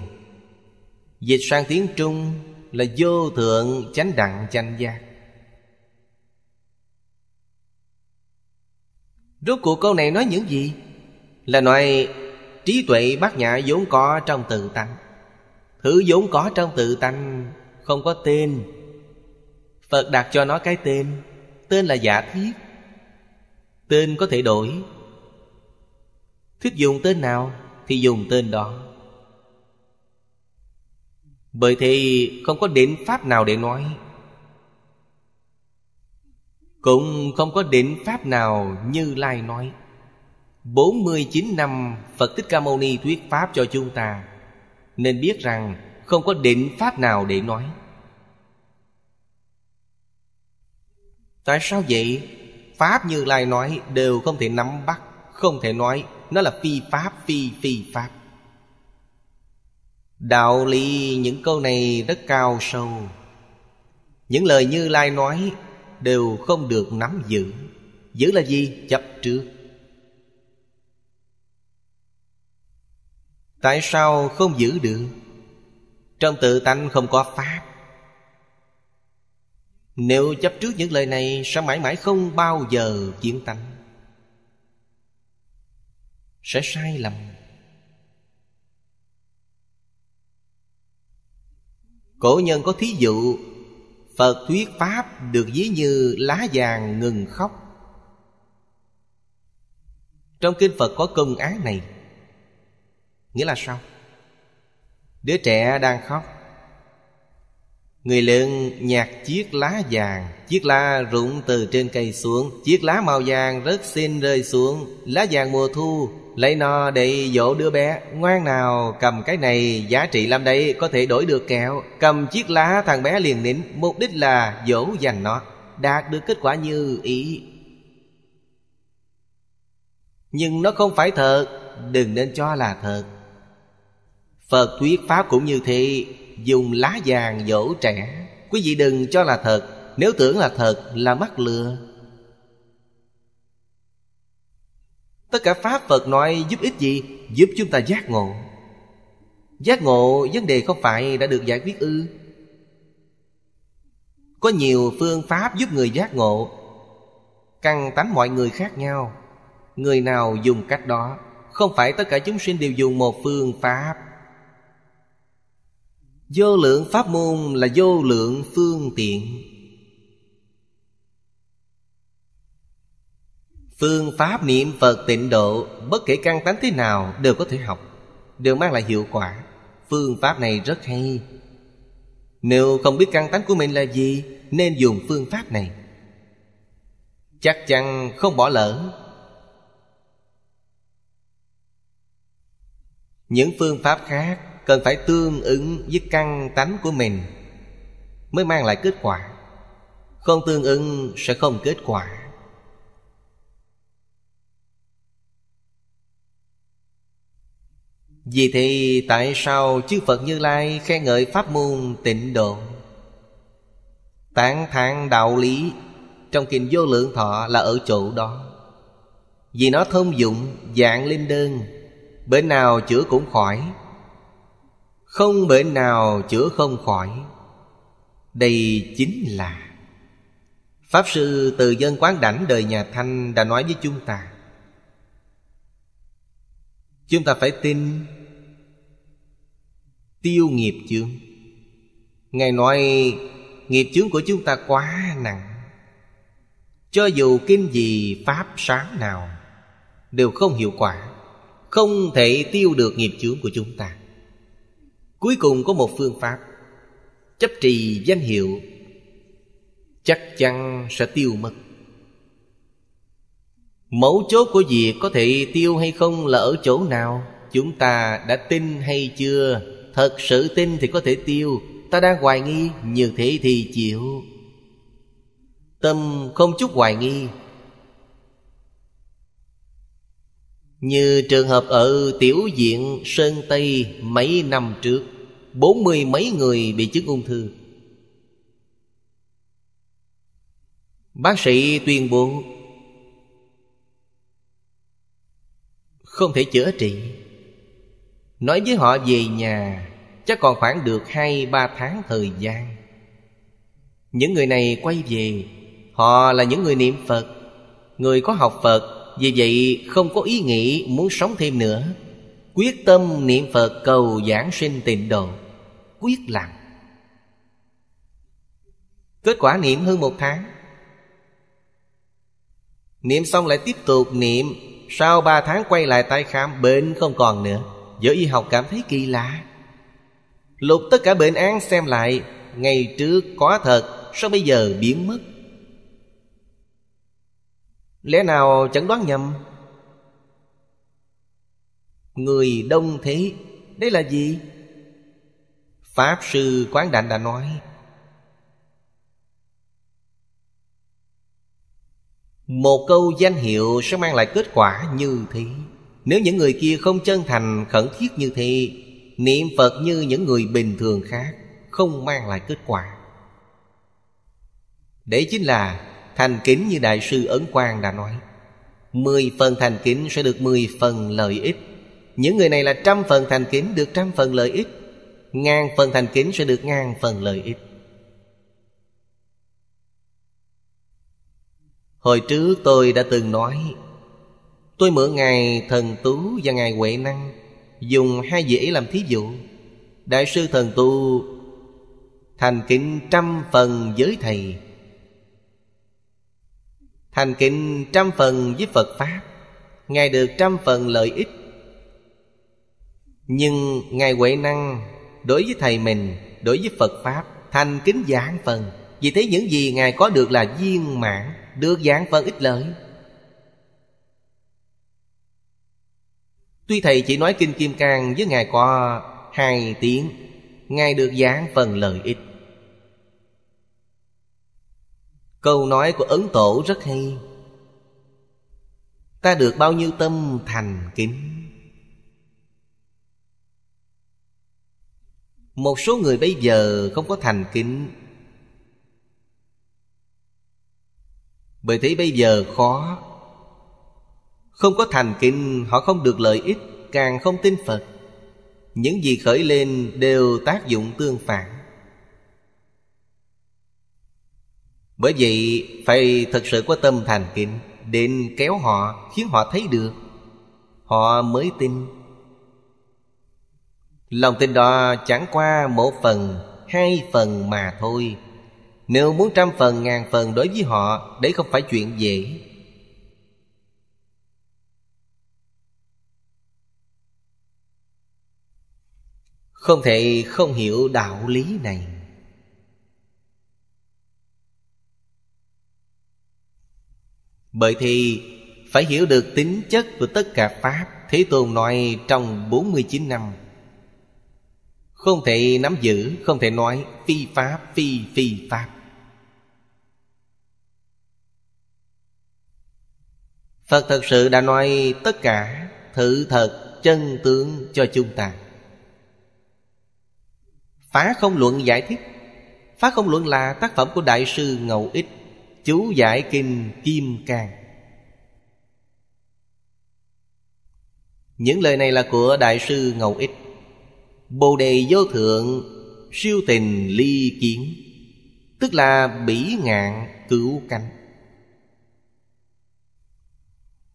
dịch sang tiếng trung là vô thượng chánh đặng chánh giác Rốt cuộc câu này nói những gì? Là nói trí tuệ bát nhã vốn có trong tự tánh Thứ vốn có trong tự tánh không có tên Phật đặt cho nó cái tên Tên là giả thiết Tên có thể đổi Thích dùng tên nào thì dùng tên đó Bởi thì không có định pháp nào để nói cũng không có định pháp nào như Lai nói 49 năm Phật Thích Ca Mâu Ni thuyết pháp cho chúng ta Nên biết rằng không có định pháp nào để nói Tại sao vậy? Pháp như Lai nói đều không thể nắm bắt Không thể nói Nó là phi pháp, phi phi pháp Đạo lý những câu này rất cao sâu Những lời như Lai nói đều không được nắm giữ giữ là gì chấp trước tại sao không giữ được trong tự tánh không có pháp nếu chấp trước những lời này Sẽ mãi mãi không bao giờ chiến tánh Sẽ sai lầm Cổ nhân có thí dụ Phật thuyết Pháp được ví như lá vàng ngừng khóc Trong kinh Phật có công án này Nghĩa là sao? Đứa trẻ đang khóc Người lớn nhặt chiếc lá vàng Chiếc lá rụng từ trên cây xuống Chiếc lá màu vàng rất xin rơi xuống Lá vàng mùa thu Lấy nó để dỗ đứa bé Ngoan nào cầm cái này giá trị lắm đây Có thể đổi được kẹo Cầm chiếc lá thằng bé liền nín Mục đích là dỗ dành nó Đạt được kết quả như ý Nhưng nó không phải thật Đừng nên cho là thật Phật thuyết pháp cũng như thế Dùng lá vàng dỗ trẻ Quý vị đừng cho là thật Nếu tưởng là thật là mắc lừa tất cả pháp phật nói giúp ích gì giúp chúng ta giác ngộ giác ngộ vấn đề không phải đã được giải quyết ư có nhiều phương pháp giúp người giác ngộ căn tánh mọi người khác nhau người nào dùng cách đó không phải tất cả chúng sinh đều dùng một phương pháp vô lượng pháp môn là vô lượng phương tiện Phương pháp niệm Phật tịnh độ Bất kể căn tánh thế nào đều có thể học Đều mang lại hiệu quả Phương pháp này rất hay Nếu không biết căn tánh của mình là gì Nên dùng phương pháp này Chắc chắn không bỏ lỡ Những phương pháp khác Cần phải tương ứng với căn tánh của mình Mới mang lại kết quả Không tương ứng sẽ không kết quả Vì thế tại sao chư Phật Như Lai khen ngợi pháp môn tịnh độ Tán thán đạo lý trong kinh vô lượng thọ là ở chỗ đó Vì nó thông dụng dạng linh đơn Bệnh nào chữa cũng khỏi Không bệnh nào chữa không khỏi Đây chính là Pháp sư Từ Dân Quán Đảnh đời nhà Thanh đã nói với chúng ta chúng ta phải tin tiêu nghiệp chướng ngài nói nghiệp chướng của chúng ta quá nặng cho dù kinh gì pháp sáng nào đều không hiệu quả không thể tiêu được nghiệp chướng của chúng ta cuối cùng có một phương pháp chấp trì danh hiệu chắc chắn sẽ tiêu mất mẫu chốt của việc có thể tiêu hay không là ở chỗ nào chúng ta đã tin hay chưa thật sự tin thì có thể tiêu ta đang hoài nghi như thế thì chịu tâm không chút hoài nghi Như trường hợp ở tiểu diện Sơn Tây mấy năm trước Bốn mươi mấy người bị chứng ung thư Bác sĩ tuyên bố không thể chữa trị nói với họ về nhà chắc còn khoảng được hai ba tháng thời gian những người này quay về họ là những người niệm phật người có học phật vì vậy không có ý nghĩ muốn sống thêm nữa quyết tâm niệm phật cầu giảng sinh tịnh độ quyết làm kết quả niệm hơn một tháng niệm xong lại tiếp tục niệm sau ba tháng quay lại tái khám Bệnh không còn nữa Giới y học cảm thấy kỳ lạ Lục tất cả bệnh án xem lại Ngày trước có thật Sao bây giờ biến mất Lẽ nào chẩn đoán nhầm Người đông thế đây là gì Pháp sư Quán Đạnh đã nói Một câu danh hiệu sẽ mang lại kết quả như thế Nếu những người kia không chân thành khẩn thiết như thế Niệm Phật như những người bình thường khác Không mang lại kết quả Đấy chính là thành kính như Đại sư Ấn Quang đã nói Mười phần thành kính sẽ được mười phần lợi ích Những người này là trăm phần thành kính được trăm phần lợi ích Ngàn phần thành kính sẽ được ngàn phần lợi ích Hồi trước tôi đã từng nói Tôi mượn Ngài Thần Tú và Ngài Huệ Năng Dùng hai dễ làm thí dụ Đại sư Thần Tu Thành kính trăm phần với Thầy Thành kính trăm phần với Phật Pháp Ngài được trăm phần lợi ích Nhưng Ngài Huệ Năng Đối với Thầy mình Đối với Phật Pháp Thành kính giảng phần Vì thế những gì Ngài có được là viên mãn được giảng phần ít lợi Tuy thầy chỉ nói Kinh Kim Cang với Ngài qua hai tiếng Ngài được giảng phần lợi ích Câu nói của Ấn Tổ rất hay Ta được bao nhiêu tâm thành kính Một số người bây giờ không có thành kính bởi thế bây giờ khó không có thành kinh họ không được lợi ích càng không tin phật những gì khởi lên đều tác dụng tương phản bởi vậy phải thật sự có tâm thành kinh đến kéo họ khiến họ thấy được họ mới tin lòng tin đó chẳng qua một phần hai phần mà thôi nếu muốn trăm phần ngàn phần đối với họ Đấy không phải chuyện dễ Không thể không hiểu đạo lý này Bởi thì phải hiểu được tính chất của tất cả Pháp Thế Tôn nói trong 49 năm không thể nắm giữ Không thể nói phi pháp phi phi pháp Phật thật sự đã nói tất cả Thử thật chân tướng cho chúng ta Phá không luận giải thích Phá không luận là tác phẩm của Đại sư Ngậu Ích Chú giải kinh Kim Cang Những lời này là của Đại sư Ngậu Ích Bồ đề vô thượng Siêu tình ly kiến Tức là bỉ ngạn cứu cánh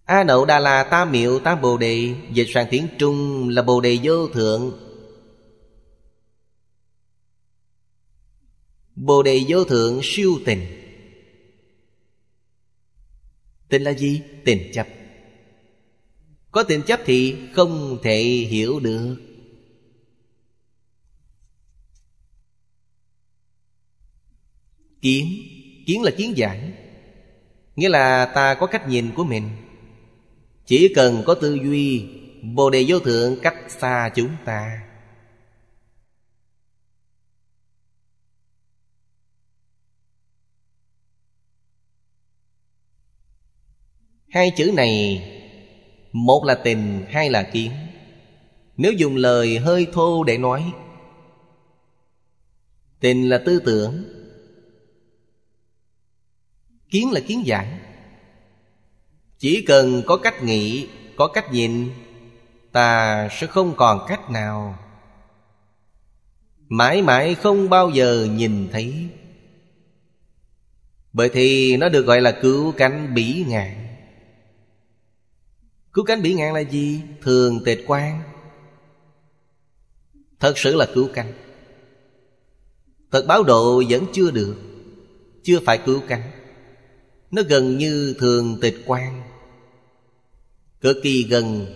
A Nậu Đà La Ta Miệu Ta Bồ Đề Dịch sang tiếng Trung là Bồ Đề Vô Thượng Bồ Đề Vô Thượng siêu tình Tình là gì? Tình chấp Có tình chấp thì không thể hiểu được kiến kiến là kiến giải nghĩa là ta có cách nhìn của mình chỉ cần có tư duy bồ đề vô thượng cách xa chúng ta hai chữ này một là tình hai là kiến nếu dùng lời hơi thô để nói tình là tư tưởng Kiến là kiến giải Chỉ cần có cách nghĩ Có cách nhìn Ta sẽ không còn cách nào Mãi mãi không bao giờ nhìn thấy Bởi thì nó được gọi là cứu cánh bỉ ngạn Cứu cánh bỉ ngạn là gì? Thường tịch quan Thật sự là cứu cánh Thật báo độ vẫn chưa được Chưa phải cứu cánh nó gần như thường tịch quan cực kỳ gần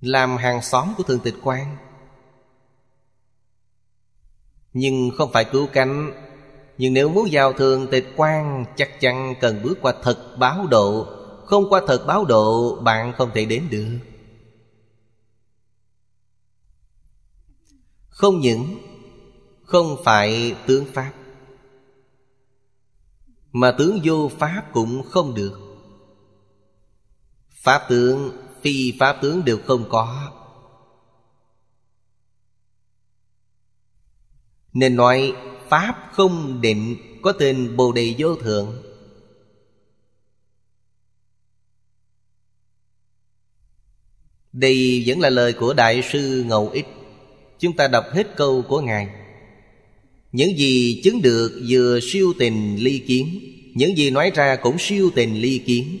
làm hàng xóm của thường tịch quan nhưng không phải cứu cánh nhưng nếu muốn vào thường tịch quan chắc chắn cần bước qua thật báo độ không qua thật báo độ bạn không thể đến được không những không phải tướng pháp mà tướng vô pháp cũng không được Pháp tướng, phi pháp tướng đều không có Nên nói Pháp không định có tên Bồ Đề Vô Thượng Đây vẫn là lời của Đại sư Ngầu Ích Chúng ta đọc hết câu của Ngài những gì chứng được vừa siêu tình ly kiến Những gì nói ra cũng siêu tình ly kiến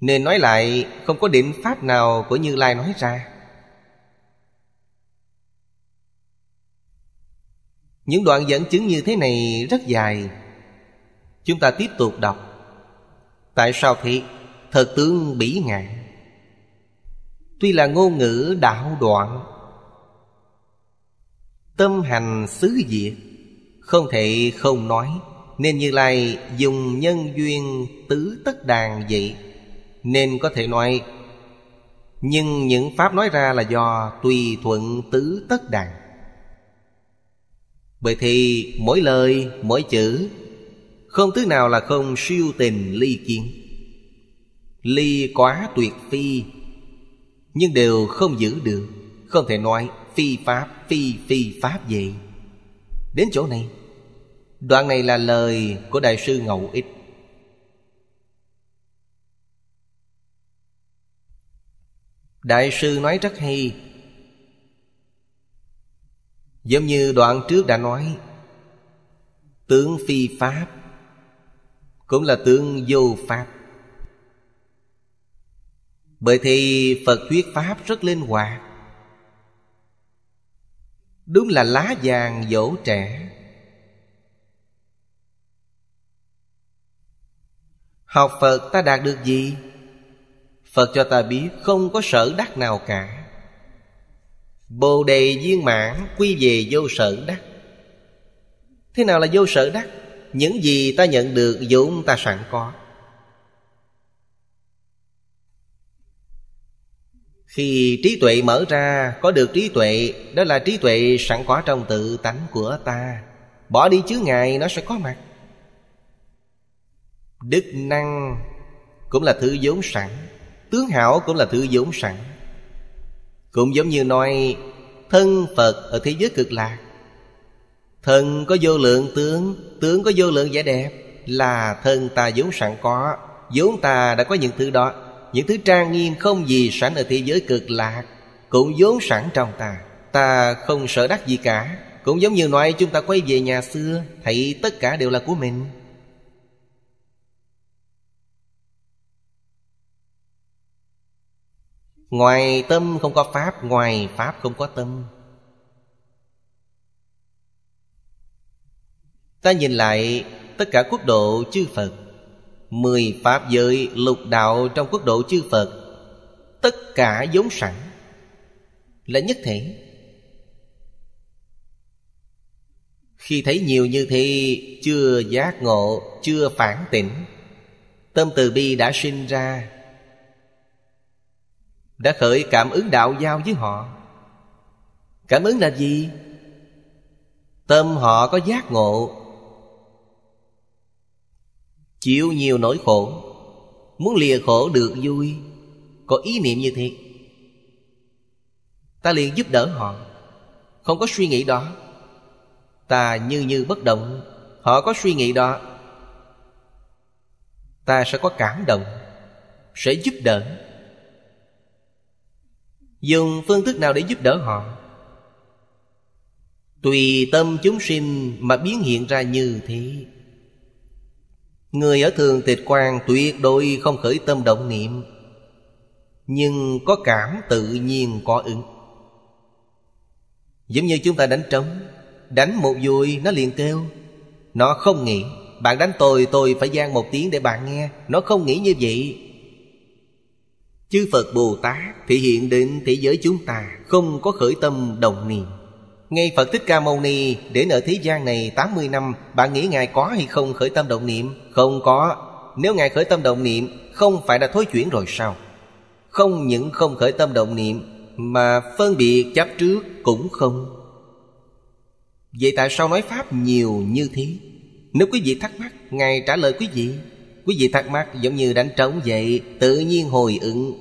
Nên nói lại không có định pháp nào của Như Lai nói ra Những đoạn dẫn chứng như thế này rất dài Chúng ta tiếp tục đọc Tại sao thì Thật tướng bỉ ngạn Tuy là ngôn ngữ đạo đoạn Tâm hành xứ diệt Không thể không nói Nên Như Lai dùng nhân duyên tứ tất đàn vậy Nên có thể nói Nhưng những pháp nói ra là do tùy thuận tứ tất đàn Bởi thì mỗi lời, mỗi chữ Không thứ nào là không siêu tình ly kiến Ly quá tuyệt phi Nhưng đều không giữ được Không thể nói phi pháp phi phi pháp vậy đến chỗ này đoạn này là lời của đại sư ngẫu ích đại sư nói rất hay giống như đoạn trước đã nói tướng phi pháp cũng là tướng vô pháp bởi thì phật thuyết pháp rất linh hoạt Đúng là lá vàng dỗ trẻ Học Phật ta đạt được gì? Phật cho ta biết không có sở đắc nào cả Bồ đề viên mãn quy về vô sở đắc Thế nào là vô sở đắc? Những gì ta nhận được vốn ta sẵn có khi trí tuệ mở ra có được trí tuệ đó là trí tuệ sẵn có trong tự tánh của ta bỏ đi chứ ngại nó sẽ có mặt đức năng cũng là thứ vốn sẵn tướng hảo cũng là thứ vốn sẵn cũng giống như nói thân phật ở thế giới cực lạc thân có vô lượng tướng tướng có vô lượng vẻ đẹp là thân ta vốn sẵn có vốn ta đã có những thứ đó những thứ trang nghiêm không gì sẵn ở thế giới cực lạc cũng vốn sẵn trong ta ta không sợ đắc gì cả cũng giống như nói chúng ta quay về nhà xưa thấy tất cả đều là của mình ngoài tâm không có pháp ngoài pháp không có tâm ta nhìn lại tất cả quốc độ chư phật Mười pháp giới lục đạo trong quốc độ chư Phật Tất cả giống sẵn Là nhất thể Khi thấy nhiều như thế Chưa giác ngộ Chưa phản tỉnh Tâm từ bi đã sinh ra Đã khởi cảm ứng đạo giao với họ Cảm ứng là gì? Tâm họ có giác ngộ Chịu nhiều nỗi khổ Muốn lìa khổ được vui Có ý niệm như thế Ta liền giúp đỡ họ Không có suy nghĩ đó Ta như như bất động Họ có suy nghĩ đó Ta sẽ có cảm động Sẽ giúp đỡ Dùng phương thức nào để giúp đỡ họ Tùy tâm chúng sinh mà biến hiện ra như thế Người ở thường tịch quan tuyệt đối không khởi tâm động niệm Nhưng có cảm tự nhiên có ứng Giống như chúng ta đánh trống Đánh một vui nó liền kêu Nó không nghĩ Bạn đánh tôi tôi phải gian một tiếng để bạn nghe Nó không nghĩ như vậy Chư Phật Bồ Tát thể hiện đến thế giới chúng ta Không có khởi tâm đồng niệm ngay Phật Thích Ca Mâu Ni để nợ thế gian này 80 năm Bạn nghĩ Ngài có hay không khởi tâm động niệm? Không có Nếu Ngài khởi tâm động niệm không phải đã thối chuyển rồi sao? Không những không khởi tâm động niệm Mà phân biệt chấp trước cũng không Vậy tại sao nói Pháp nhiều như thế? Nếu quý vị thắc mắc Ngài trả lời quý vị Quý vị thắc mắc giống như đánh trống vậy Tự nhiên hồi ứng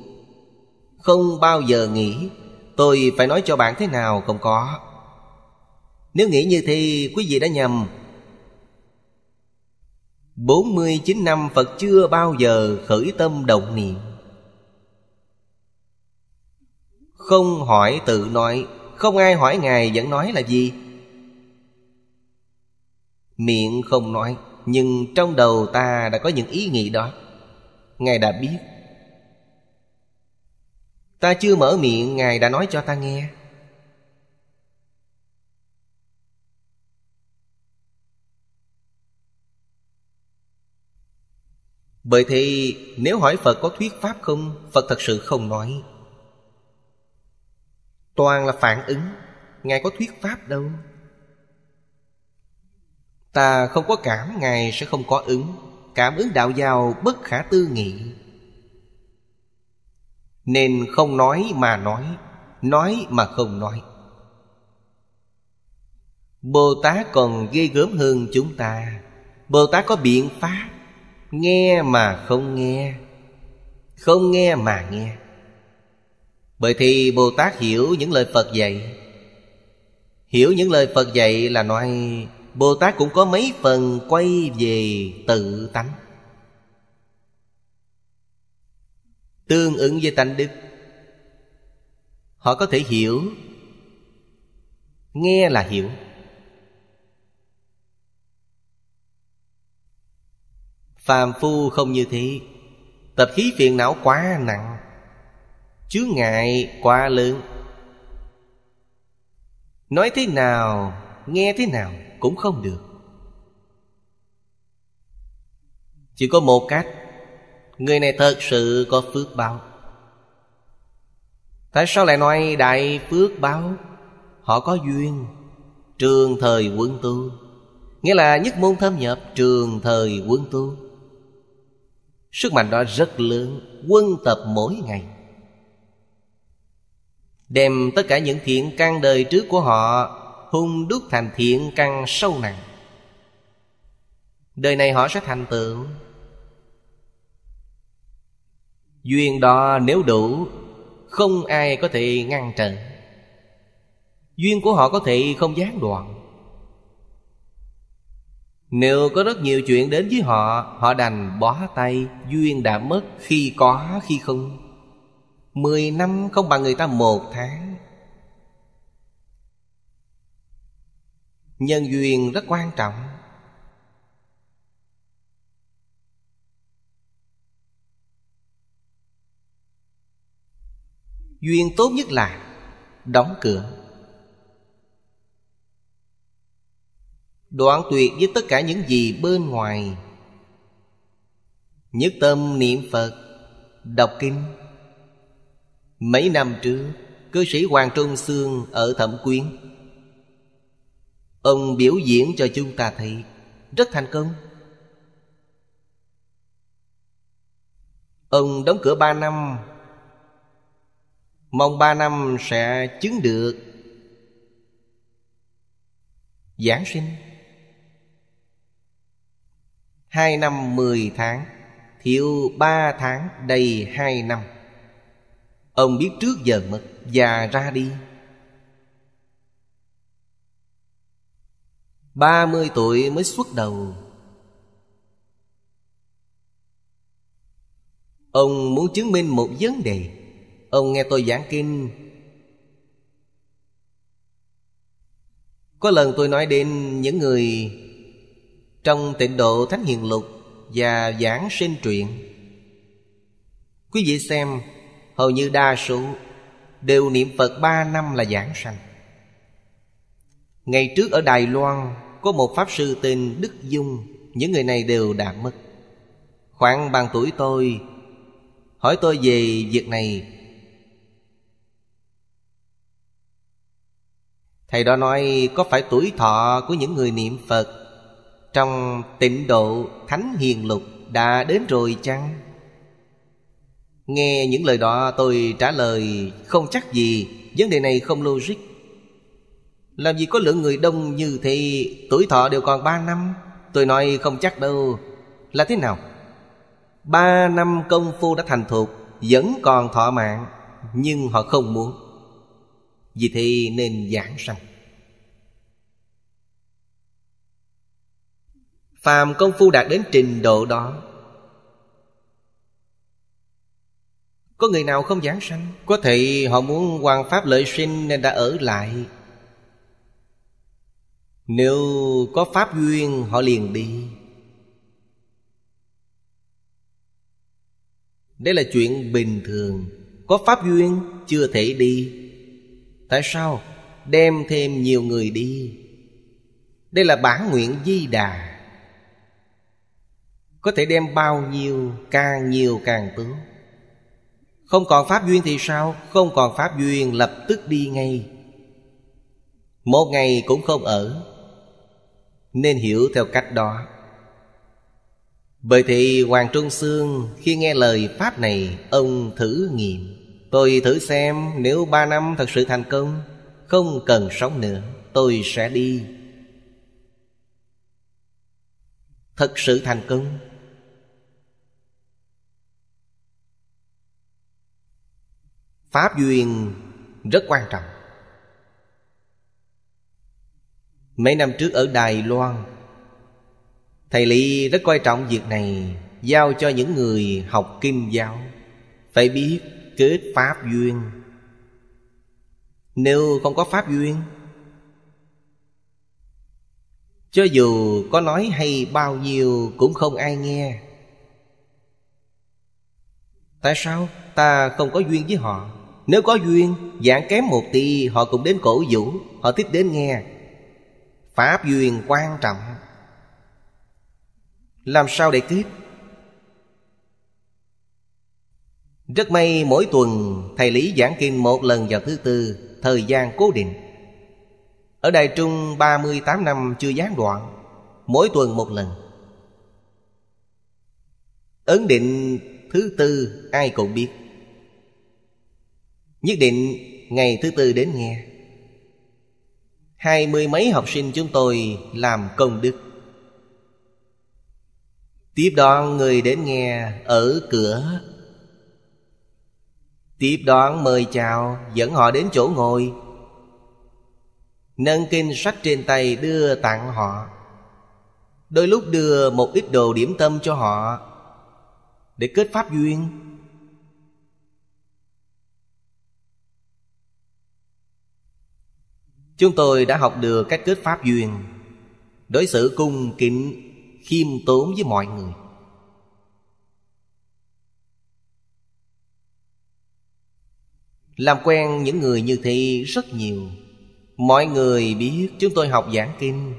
Không bao giờ nghĩ Tôi phải nói cho bạn thế nào không có nếu nghĩ như thế quý vị đã nhầm 49 năm Phật chưa bao giờ khởi tâm động niệm Không hỏi tự nói Không ai hỏi Ngài vẫn nói là gì Miệng không nói Nhưng trong đầu ta đã có những ý nghĩ đó Ngài đã biết Ta chưa mở miệng Ngài đã nói cho ta nghe Bởi thế nếu hỏi Phật có thuyết pháp không Phật thật sự không nói Toàn là phản ứng Ngài có thuyết pháp đâu Ta không có cảm Ngài sẽ không có ứng Cảm ứng đạo giàu bất khả tư nghị Nên không nói mà nói Nói mà không nói Bồ Tát còn ghê gớm hơn chúng ta Bồ Tát có biện pháp nghe mà không nghe không nghe mà nghe bởi thì bồ tát hiểu những lời phật dạy hiểu những lời phật dạy là nói bồ tát cũng có mấy phần quay về tự tánh tương ứng với tánh đức họ có thể hiểu nghe là hiểu phàm phu không như thế tập khí phiền não quá nặng chướng ngại quá lớn nói thế nào nghe thế nào cũng không được chỉ có một cách người này thật sự có phước báo tại sao lại nói đại phước báo họ có duyên trường thời quân tu nghĩa là nhất môn thâm nhập trường thời quân tu Sức mạnh đó rất lớn Quân tập mỗi ngày Đem tất cả những thiện căn đời trước của họ Hung đúc thành thiện căn sâu nặng Đời này họ sẽ thành tựu Duyên đó nếu đủ Không ai có thể ngăn trở Duyên của họ có thể không gián đoạn nếu có rất nhiều chuyện đến với họ Họ đành bó tay Duyên đã mất khi có khi không Mười năm không bằng người ta một tháng Nhân duyên rất quan trọng Duyên tốt nhất là Đóng cửa Đoạn tuyệt với tất cả những gì bên ngoài Nhất tâm niệm Phật Đọc kinh Mấy năm trước Cư sĩ Hoàng Trung Sương ở Thẩm Quyến Ông biểu diễn cho chúng ta thấy Rất thành công Ông đóng cửa ba năm Mong ba năm sẽ chứng được Giảng sinh Hai năm mười tháng Thiếu ba tháng đầy hai năm Ông biết trước giờ mất Và ra đi Ba mươi tuổi mới xuất đầu Ông muốn chứng minh một vấn đề Ông nghe tôi giảng kinh Có lần tôi nói đến những người trong tịnh độ thánh hiền lục và giảng sinh truyện quý vị xem hầu như đa số đều niệm phật ba năm là giảng sanh ngày trước ở đài loan có một pháp sư tên đức dung những người này đều đã mất khoảng bằng tuổi tôi hỏi tôi về việc này thầy đó nói có phải tuổi thọ của những người niệm phật trong tịnh độ Thánh Hiền Lục đã đến rồi chăng? Nghe những lời đó tôi trả lời không chắc gì Vấn đề này không logic Làm gì có lượng người đông như thế Tuổi thọ đều còn ba năm Tôi nói không chắc đâu Là thế nào? ba năm công phu đã thành thục Vẫn còn thọ mạng Nhưng họ không muốn Vì thế nên giảng sanh phàm công phu đạt đến trình độ đó Có người nào không giảng sanh Có thể họ muốn hoàn pháp lợi sinh nên đã ở lại Nếu có pháp duyên họ liền đi Đây là chuyện bình thường Có pháp duyên chưa thể đi Tại sao đem thêm nhiều người đi Đây là bản nguyện di đà có thể đem bao nhiêu càng nhiều càng tướng Không còn pháp duyên thì sao Không còn pháp duyên lập tức đi ngay Một ngày cũng không ở Nên hiểu theo cách đó Bởi thì Hoàng Trung Sương Khi nghe lời Pháp này Ông thử nghiệm Tôi thử xem nếu ba năm thật sự thành công Không cần sống nữa Tôi sẽ đi Thật sự thành công pháp duyên rất quan trọng mấy năm trước ở đài loan thầy lý rất coi trọng việc này giao cho những người học kim giáo phải biết kết pháp duyên nếu không có pháp duyên cho dù có nói hay bao nhiêu cũng không ai nghe tại sao ta không có duyên với họ nếu có duyên Dạng kém một tí Họ cũng đến cổ vũ Họ thích đến nghe Pháp duyên quan trọng Làm sao để tiếp Rất may mỗi tuần Thầy Lý giảng kinh một lần vào thứ tư Thời gian cố định Ở Đài Trung 38 năm chưa gián đoạn Mỗi tuần một lần Ấn định thứ tư ai cũng biết Nhất định ngày thứ tư đến nghe Hai mươi mấy học sinh chúng tôi làm công đức Tiếp đón người đến nghe ở cửa Tiếp đón mời chào dẫn họ đến chỗ ngồi Nâng kinh sách trên tay đưa tặng họ Đôi lúc đưa một ít đồ điểm tâm cho họ Để kết pháp duyên Chúng tôi đã học được cách kết pháp duyên Đối xử cung kính khiêm tốn với mọi người Làm quen những người như thế rất nhiều Mọi người biết chúng tôi học giảng kinh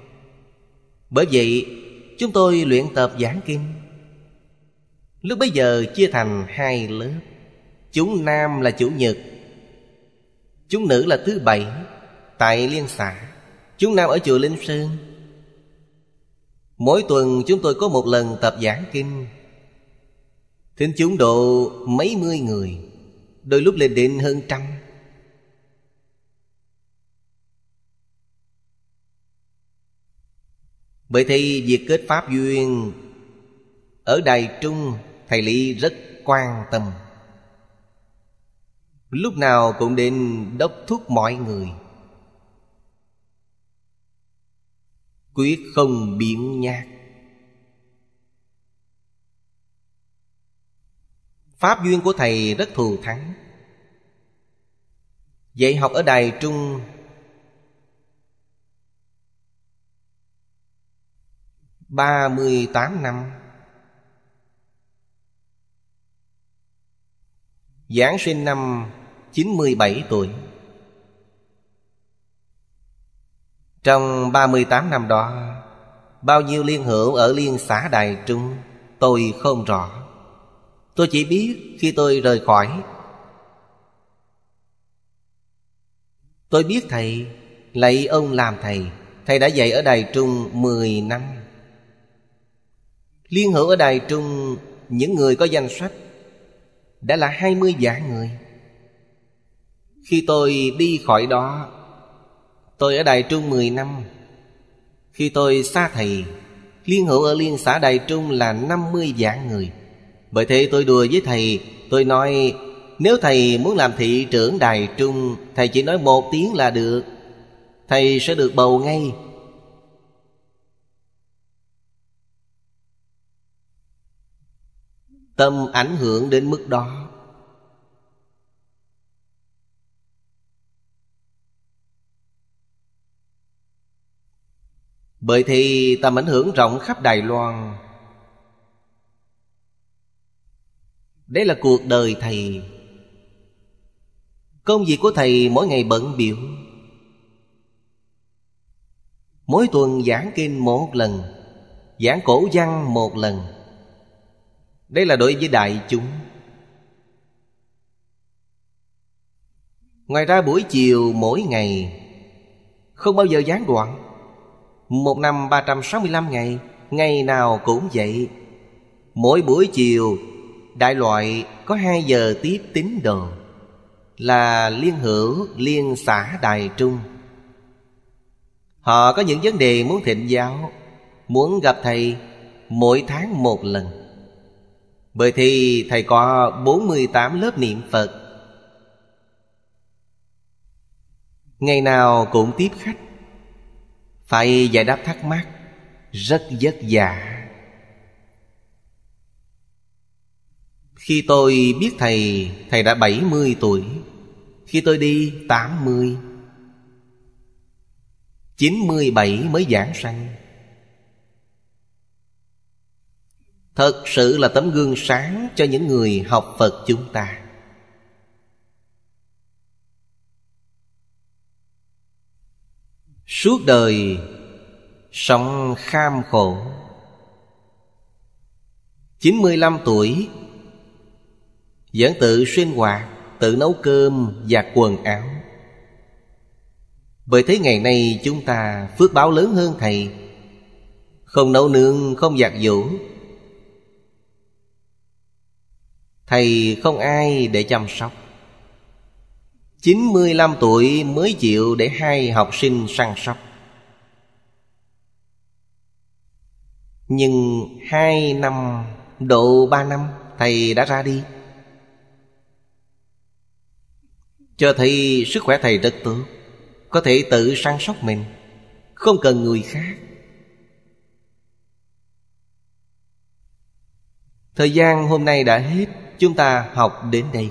Bởi vậy chúng tôi luyện tập giảng kinh Lúc bấy giờ chia thành hai lớp Chúng nam là chủ nhật Chúng nữ là thứ bảy Tại Liên xã Chúng Nam ở chùa Linh Sơn Mỗi tuần chúng tôi có một lần tập giảng kinh Thính chúng độ mấy mươi người Đôi lúc lên đến hơn trăm Bởi thì việc kết pháp duyên Ở Đài Trung Thầy Lý rất quan tâm Lúc nào cũng đến đốc thúc mọi người quyết không biến nhát pháp duyên của thầy rất thù thắng dạy học ở đài trung ba mươi tám năm giáng sinh năm chín mươi bảy tuổi Trong 38 năm đó Bao nhiêu liên hữu ở liên xã Đài Trung Tôi không rõ Tôi chỉ biết khi tôi rời khỏi Tôi biết thầy lấy ông làm thầy Thầy đã dạy ở Đài Trung 10 năm Liên hữu ở Đài Trung Những người có danh sách Đã là 20 giả người Khi tôi đi khỏi đó Tôi ở Đài Trung 10 năm Khi tôi xa thầy Liên hữu ở Liên xã Đài Trung là 50 vạn người Bởi thế tôi đùa với thầy Tôi nói nếu thầy muốn làm thị trưởng Đài Trung Thầy chỉ nói một tiếng là được Thầy sẽ được bầu ngay Tâm ảnh hưởng đến mức đó Bởi thì tầm ảnh hưởng rộng khắp Đài Loan Đây là cuộc đời Thầy Công việc của Thầy mỗi ngày bận biểu Mỗi tuần giảng kinh một lần Giảng cổ văn một lần Đây là đối với đại chúng Ngoài ra buổi chiều mỗi ngày Không bao giờ gián đoạn một năm 365 ngày Ngày nào cũng vậy Mỗi buổi chiều Đại loại có 2 giờ tiếp tín đồ Là liên hữu liên xã Đài Trung Họ có những vấn đề muốn thịnh giáo Muốn gặp thầy mỗi tháng một lần Bởi thì thầy có 48 lớp niệm Phật Ngày nào cũng tiếp khách phải giải đáp thắc mắc rất vất vả khi tôi biết thầy thầy đã bảy mươi tuổi khi tôi đi tám mươi chín mươi bảy mới giảng sanh Thật sự là tấm gương sáng cho những người học Phật chúng ta suốt đời sống kham khổ 95 tuổi vẫn tự xuyên hoạt tự nấu cơm và quần áo bởi thế ngày nay chúng ta phước báo lớn hơn thầy không nấu nướng không giặt giũ thầy không ai để chăm sóc 95 tuổi mới chịu để hai học sinh săn sóc Nhưng hai năm độ ba năm thầy đã ra đi Cho thấy sức khỏe thầy rất tốt Có thể tự săn sóc mình Không cần người khác Thời gian hôm nay đã hết Chúng ta học đến đây